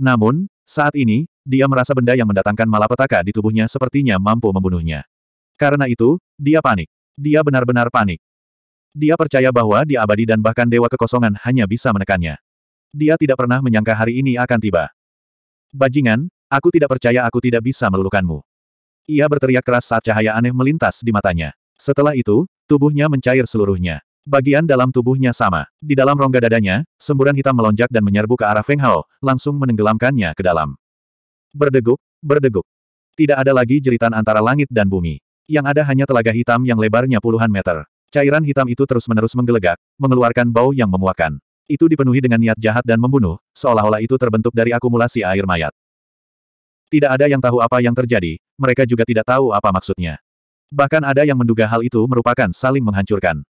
Namun, saat ini, dia merasa benda yang mendatangkan malapetaka di tubuhnya sepertinya mampu membunuhnya. Karena itu, dia panik. Dia benar-benar panik. Dia percaya bahwa dia abadi dan bahkan Dewa Kekosongan hanya bisa menekannya. Dia tidak pernah menyangka hari ini akan tiba. Bajingan, aku tidak percaya aku tidak bisa meluluhkanmu. Ia berteriak keras saat cahaya aneh melintas di matanya. Setelah itu, tubuhnya mencair seluruhnya. Bagian dalam tubuhnya sama. Di dalam rongga dadanya, semburan hitam melonjak dan menyerbu ke arah Feng Hao, langsung menenggelamkannya ke dalam. Berdeguk, berdeguk. Tidak ada lagi jeritan antara langit dan bumi. Yang ada hanya telaga hitam yang lebarnya puluhan meter. Cairan hitam itu terus-menerus menggelegak, mengeluarkan bau yang memuakan. Itu dipenuhi dengan niat jahat dan membunuh, seolah-olah itu terbentuk dari akumulasi air mayat. Tidak ada yang tahu apa yang terjadi, mereka juga tidak tahu apa maksudnya. Bahkan ada yang menduga hal itu merupakan saling menghancurkan.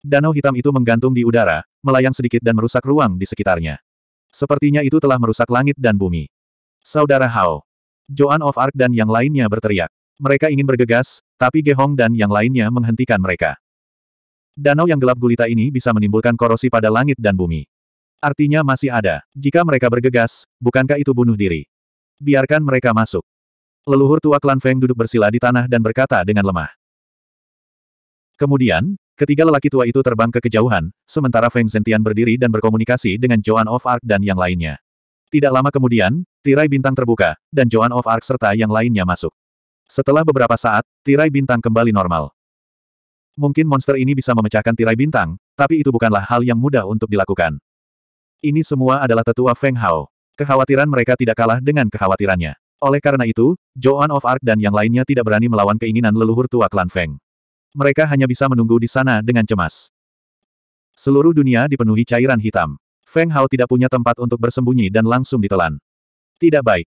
Danau hitam itu menggantung di udara, melayang sedikit dan merusak ruang di sekitarnya. Sepertinya itu telah merusak langit dan bumi. Saudara Hao, Joan of Arc dan yang lainnya berteriak. Mereka ingin bergegas, tapi Gehong dan yang lainnya menghentikan mereka. Danau yang gelap gulita ini bisa menimbulkan korosi pada langit dan bumi. Artinya masih ada. Jika mereka bergegas, bukankah itu bunuh diri? Biarkan mereka masuk. Leluhur tua klan Feng duduk bersila di tanah dan berkata dengan lemah. Kemudian, ketiga lelaki tua itu terbang ke kejauhan, sementara Feng Zentian berdiri dan berkomunikasi dengan Joan of Arc dan yang lainnya. Tidak lama kemudian, tirai bintang terbuka, dan Joan of Arc serta yang lainnya masuk. Setelah beberapa saat, tirai bintang kembali normal. Mungkin monster ini bisa memecahkan tirai bintang, tapi itu bukanlah hal yang mudah untuk dilakukan. Ini semua adalah tetua Feng Hao. Kekhawatiran mereka tidak kalah dengan kekhawatirannya. Oleh karena itu, Joan of Arc dan yang lainnya tidak berani melawan keinginan leluhur tua klan Feng. Mereka hanya bisa menunggu di sana dengan cemas. Seluruh dunia dipenuhi cairan hitam. Feng Hao tidak punya tempat untuk bersembunyi dan langsung ditelan. Tidak baik.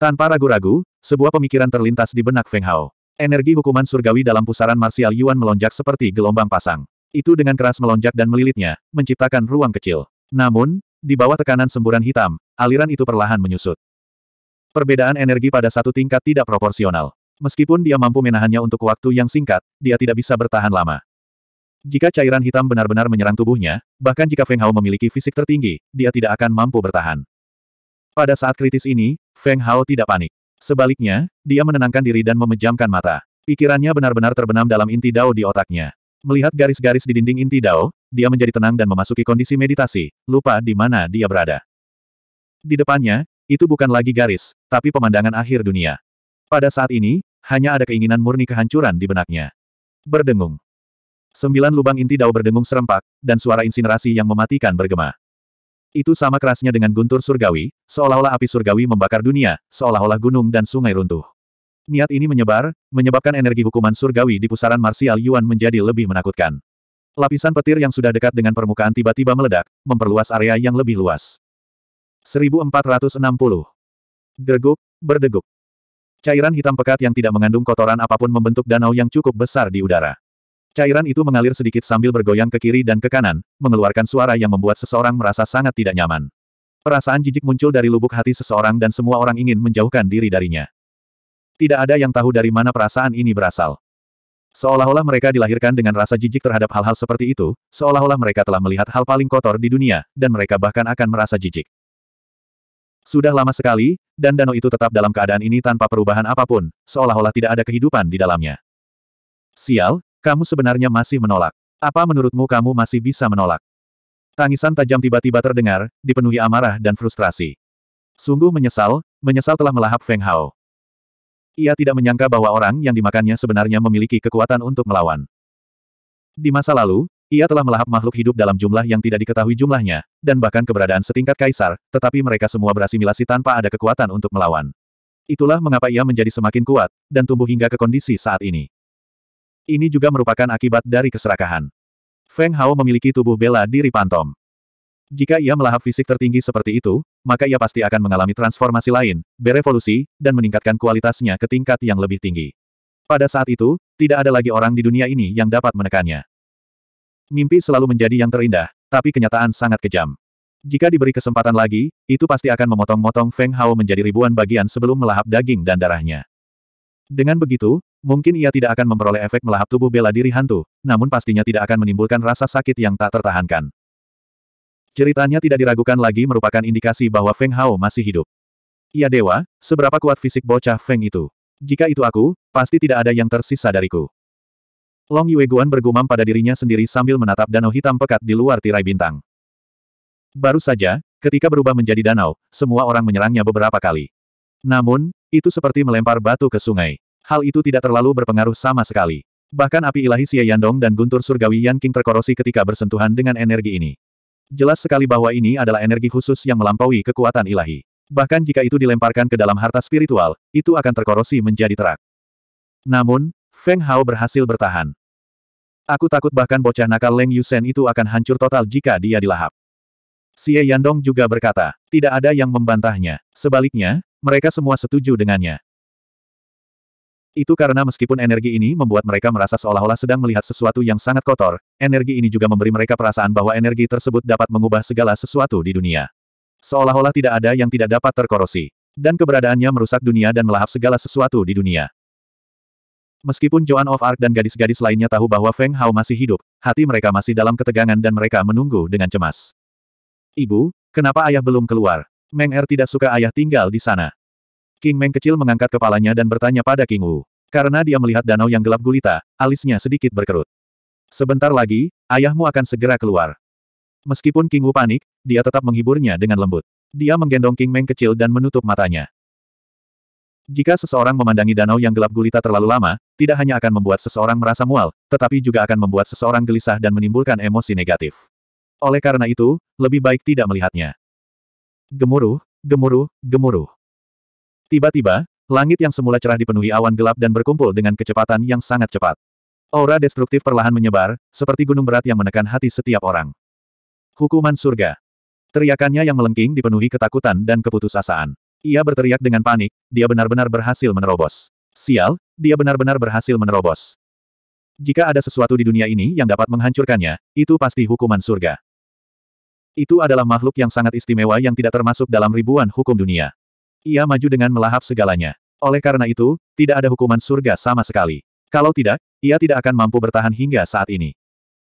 Tanpa ragu-ragu, sebuah pemikiran terlintas di benak Feng Hao. Energi hukuman surgawi dalam pusaran martial Yuan melonjak seperti gelombang pasang. Itu dengan keras melonjak dan melilitnya, menciptakan ruang kecil. Namun, di bawah tekanan semburan hitam, aliran itu perlahan menyusut. Perbedaan energi pada satu tingkat tidak proporsional. Meskipun dia mampu menahannya untuk waktu yang singkat, dia tidak bisa bertahan lama. Jika cairan hitam benar-benar menyerang tubuhnya, bahkan jika Feng Hao memiliki fisik tertinggi, dia tidak akan mampu bertahan. Pada saat kritis ini, Feng Hao tidak panik. Sebaliknya, dia menenangkan diri dan memejamkan mata. Pikirannya benar-benar terbenam dalam inti dao di otaknya. Melihat garis-garis di dinding inti dao, dia menjadi tenang dan memasuki kondisi meditasi, lupa di mana dia berada. Di depannya, itu bukan lagi garis, tapi pemandangan akhir dunia. Pada saat ini, hanya ada keinginan murni kehancuran di benaknya. Berdengung. Sembilan lubang inti dao berdengung serempak, dan suara insinerasi yang mematikan bergema. Itu sama kerasnya dengan guntur surgawi, seolah-olah api surgawi membakar dunia, seolah-olah gunung dan sungai runtuh. Niat ini menyebar, menyebabkan energi hukuman surgawi di pusaran marsial Yuan menjadi lebih menakutkan. Lapisan petir yang sudah dekat dengan permukaan tiba-tiba meledak, memperluas area yang lebih luas. 1460. Gerguk, berdeguk. Cairan hitam pekat yang tidak mengandung kotoran apapun membentuk danau yang cukup besar di udara. Cairan itu mengalir sedikit sambil bergoyang ke kiri dan ke kanan, mengeluarkan suara yang membuat seseorang merasa sangat tidak nyaman. Perasaan jijik muncul dari lubuk hati seseorang dan semua orang ingin menjauhkan diri darinya. Tidak ada yang tahu dari mana perasaan ini berasal. Seolah-olah mereka dilahirkan dengan rasa jijik terhadap hal-hal seperti itu, seolah-olah mereka telah melihat hal paling kotor di dunia, dan mereka bahkan akan merasa jijik. Sudah lama sekali, dan danau itu tetap dalam keadaan ini tanpa perubahan apapun, seolah-olah tidak ada kehidupan di dalamnya. Sial, kamu sebenarnya masih menolak. Apa menurutmu kamu masih bisa menolak? Tangisan tajam tiba-tiba terdengar, dipenuhi amarah dan frustrasi. Sungguh menyesal, menyesal telah melahap Feng Hao. Ia tidak menyangka bahwa orang yang dimakannya sebenarnya memiliki kekuatan untuk melawan. Di masa lalu, ia telah melahap makhluk hidup dalam jumlah yang tidak diketahui jumlahnya, dan bahkan keberadaan setingkat kaisar, tetapi mereka semua berasimilasi tanpa ada kekuatan untuk melawan. Itulah mengapa ia menjadi semakin kuat, dan tumbuh hingga ke kondisi saat ini. Ini juga merupakan akibat dari keserakahan. Feng Hao memiliki tubuh bela diri pantom. Jika ia melahap fisik tertinggi seperti itu, maka ia pasti akan mengalami transformasi lain, berevolusi, dan meningkatkan kualitasnya ke tingkat yang lebih tinggi. Pada saat itu, tidak ada lagi orang di dunia ini yang dapat menekannya. Mimpi selalu menjadi yang terindah, tapi kenyataan sangat kejam. Jika diberi kesempatan lagi, itu pasti akan memotong-motong Feng Hao menjadi ribuan bagian sebelum melahap daging dan darahnya. Dengan begitu, mungkin ia tidak akan memperoleh efek melahap tubuh bela diri hantu, namun pastinya tidak akan menimbulkan rasa sakit yang tak tertahankan. Ceritanya tidak diragukan lagi merupakan indikasi bahwa Feng Hao masih hidup. Ia ya, dewa, seberapa kuat fisik bocah Feng itu? Jika itu aku, pasti tidak ada yang tersisa dariku. Long Yueguan bergumam pada dirinya sendiri sambil menatap danau hitam pekat di luar tirai bintang. Baru saja, ketika berubah menjadi danau, semua orang menyerangnya beberapa kali. Namun, itu seperti melempar batu ke sungai. Hal itu tidak terlalu berpengaruh sama sekali. Bahkan api ilahi Xie Yandong dan guntur surgawi Yan King terkorosi ketika bersentuhan dengan energi ini. Jelas sekali bahwa ini adalah energi khusus yang melampaui kekuatan ilahi. Bahkan jika itu dilemparkan ke dalam harta spiritual, itu akan terkorosi menjadi terak. Namun, Feng Hao berhasil bertahan. Aku takut bahkan bocah nakal Leng Yusen itu akan hancur total jika dia dilahap. Xie Yandong juga berkata, tidak ada yang membantahnya. Sebaliknya, mereka semua setuju dengannya. Itu karena meskipun energi ini membuat mereka merasa seolah-olah sedang melihat sesuatu yang sangat kotor, energi ini juga memberi mereka perasaan bahwa energi tersebut dapat mengubah segala sesuatu di dunia. Seolah-olah tidak ada yang tidak dapat terkorosi. Dan keberadaannya merusak dunia dan melahap segala sesuatu di dunia. Meskipun Joan of Arc dan gadis-gadis lainnya tahu bahwa Feng Hao masih hidup, hati mereka masih dalam ketegangan dan mereka menunggu dengan cemas. Ibu, kenapa ayah belum keluar? Meng Er tidak suka ayah tinggal di sana. King Meng kecil mengangkat kepalanya dan bertanya pada King Wu. Karena dia melihat danau yang gelap gulita, alisnya sedikit berkerut. Sebentar lagi, ayahmu akan segera keluar. Meskipun King Wu panik, dia tetap menghiburnya dengan lembut. Dia menggendong King Meng kecil dan menutup matanya. Jika seseorang memandangi danau yang gelap gulita terlalu lama, tidak hanya akan membuat seseorang merasa mual, tetapi juga akan membuat seseorang gelisah dan menimbulkan emosi negatif. Oleh karena itu, lebih baik tidak melihatnya. Gemuruh, gemuruh, gemuruh. Tiba-tiba, langit yang semula cerah dipenuhi awan gelap dan berkumpul dengan kecepatan yang sangat cepat. Aura destruktif perlahan menyebar, seperti gunung berat yang menekan hati setiap orang. Hukuman surga. Teriakannya yang melengking dipenuhi ketakutan dan keputusasaan. Ia berteriak dengan panik, dia benar-benar berhasil menerobos. Sial, dia benar-benar berhasil menerobos. Jika ada sesuatu di dunia ini yang dapat menghancurkannya, itu pasti hukuman surga. Itu adalah makhluk yang sangat istimewa yang tidak termasuk dalam ribuan hukum dunia. Ia maju dengan melahap segalanya. Oleh karena itu, tidak ada hukuman surga sama sekali. Kalau tidak, ia tidak akan mampu bertahan hingga saat ini.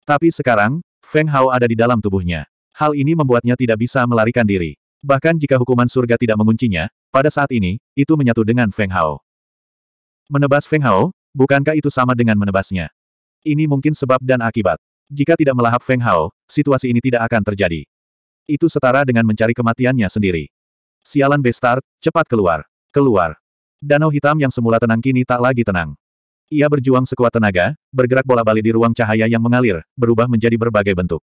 Tapi sekarang, Feng Hao ada di dalam tubuhnya. Hal ini membuatnya tidak bisa melarikan diri. Bahkan jika hukuman surga tidak menguncinya, pada saat ini, itu menyatu dengan Feng Hao. Menebas Feng Hao, bukankah itu sama dengan menebasnya? Ini mungkin sebab dan akibat. Jika tidak melahap Feng Hao, situasi ini tidak akan terjadi. Itu setara dengan mencari kematiannya sendiri. Sialan Bestar, cepat keluar. Keluar. Danau hitam yang semula tenang kini tak lagi tenang. Ia berjuang sekuat tenaga, bergerak bola-balik di ruang cahaya yang mengalir, berubah menjadi berbagai bentuk.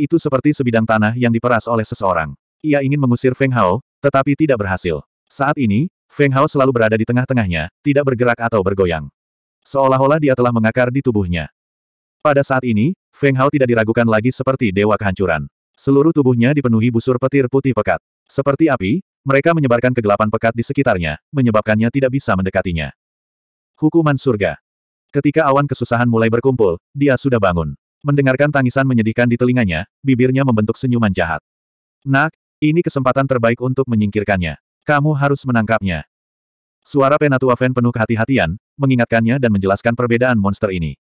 Itu seperti sebidang tanah yang diperas oleh seseorang. Ia ingin mengusir Feng Hao, tetapi tidak berhasil. Saat ini, Feng Hao selalu berada di tengah-tengahnya, tidak bergerak atau bergoyang. Seolah-olah dia telah mengakar di tubuhnya. Pada saat ini, Feng Hao tidak diragukan lagi seperti dewa kehancuran. Seluruh tubuhnya dipenuhi busur petir putih pekat. Seperti api, mereka menyebarkan kegelapan pekat di sekitarnya, menyebabkannya tidak bisa mendekatinya. Hukuman surga. Ketika awan kesusahan mulai berkumpul, dia sudah bangun. Mendengarkan tangisan menyedihkan di telinganya, bibirnya membentuk senyuman jahat. Nak, ini kesempatan terbaik untuk menyingkirkannya. Kamu harus menangkapnya. Suara Penatua Fen penuh kehati-hatian, mengingatkannya dan menjelaskan perbedaan monster ini.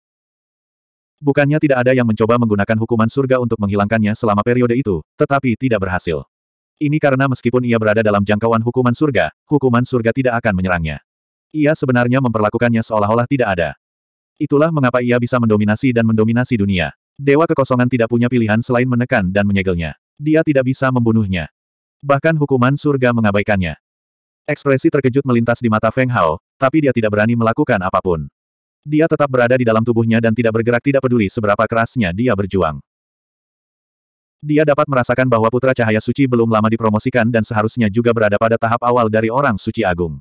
Bukannya tidak ada yang mencoba menggunakan hukuman surga untuk menghilangkannya selama periode itu, tetapi tidak berhasil. Ini karena meskipun ia berada dalam jangkauan hukuman surga, hukuman surga tidak akan menyerangnya. Ia sebenarnya memperlakukannya seolah-olah tidak ada. Itulah mengapa ia bisa mendominasi dan mendominasi dunia. Dewa kekosongan tidak punya pilihan selain menekan dan menyegelnya dia tidak bisa membunuhnya. Bahkan hukuman surga mengabaikannya. Ekspresi terkejut melintas di mata Feng Hao, tapi dia tidak berani melakukan apapun. Dia tetap berada di dalam tubuhnya dan tidak bergerak tidak peduli seberapa kerasnya dia berjuang. Dia dapat merasakan bahwa Putra Cahaya Suci belum lama dipromosikan dan seharusnya juga berada pada tahap awal dari orang suci agung.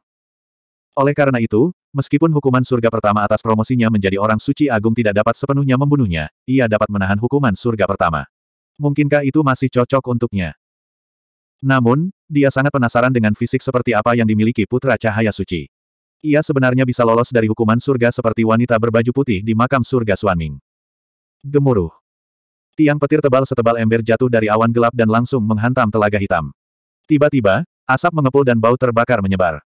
Oleh karena itu, meskipun hukuman surga pertama atas promosinya menjadi orang suci agung tidak dapat sepenuhnya membunuhnya, ia dapat menahan hukuman surga pertama mungkinkah itu masih cocok untuknya? Namun, dia sangat penasaran dengan fisik seperti apa yang dimiliki Putra Cahaya Suci. Ia sebenarnya bisa lolos dari hukuman surga seperti wanita berbaju putih di makam surga Suanming. Gemuruh. Tiang petir tebal setebal ember jatuh dari awan gelap dan langsung menghantam telaga hitam. Tiba-tiba, asap mengepul dan bau terbakar menyebar.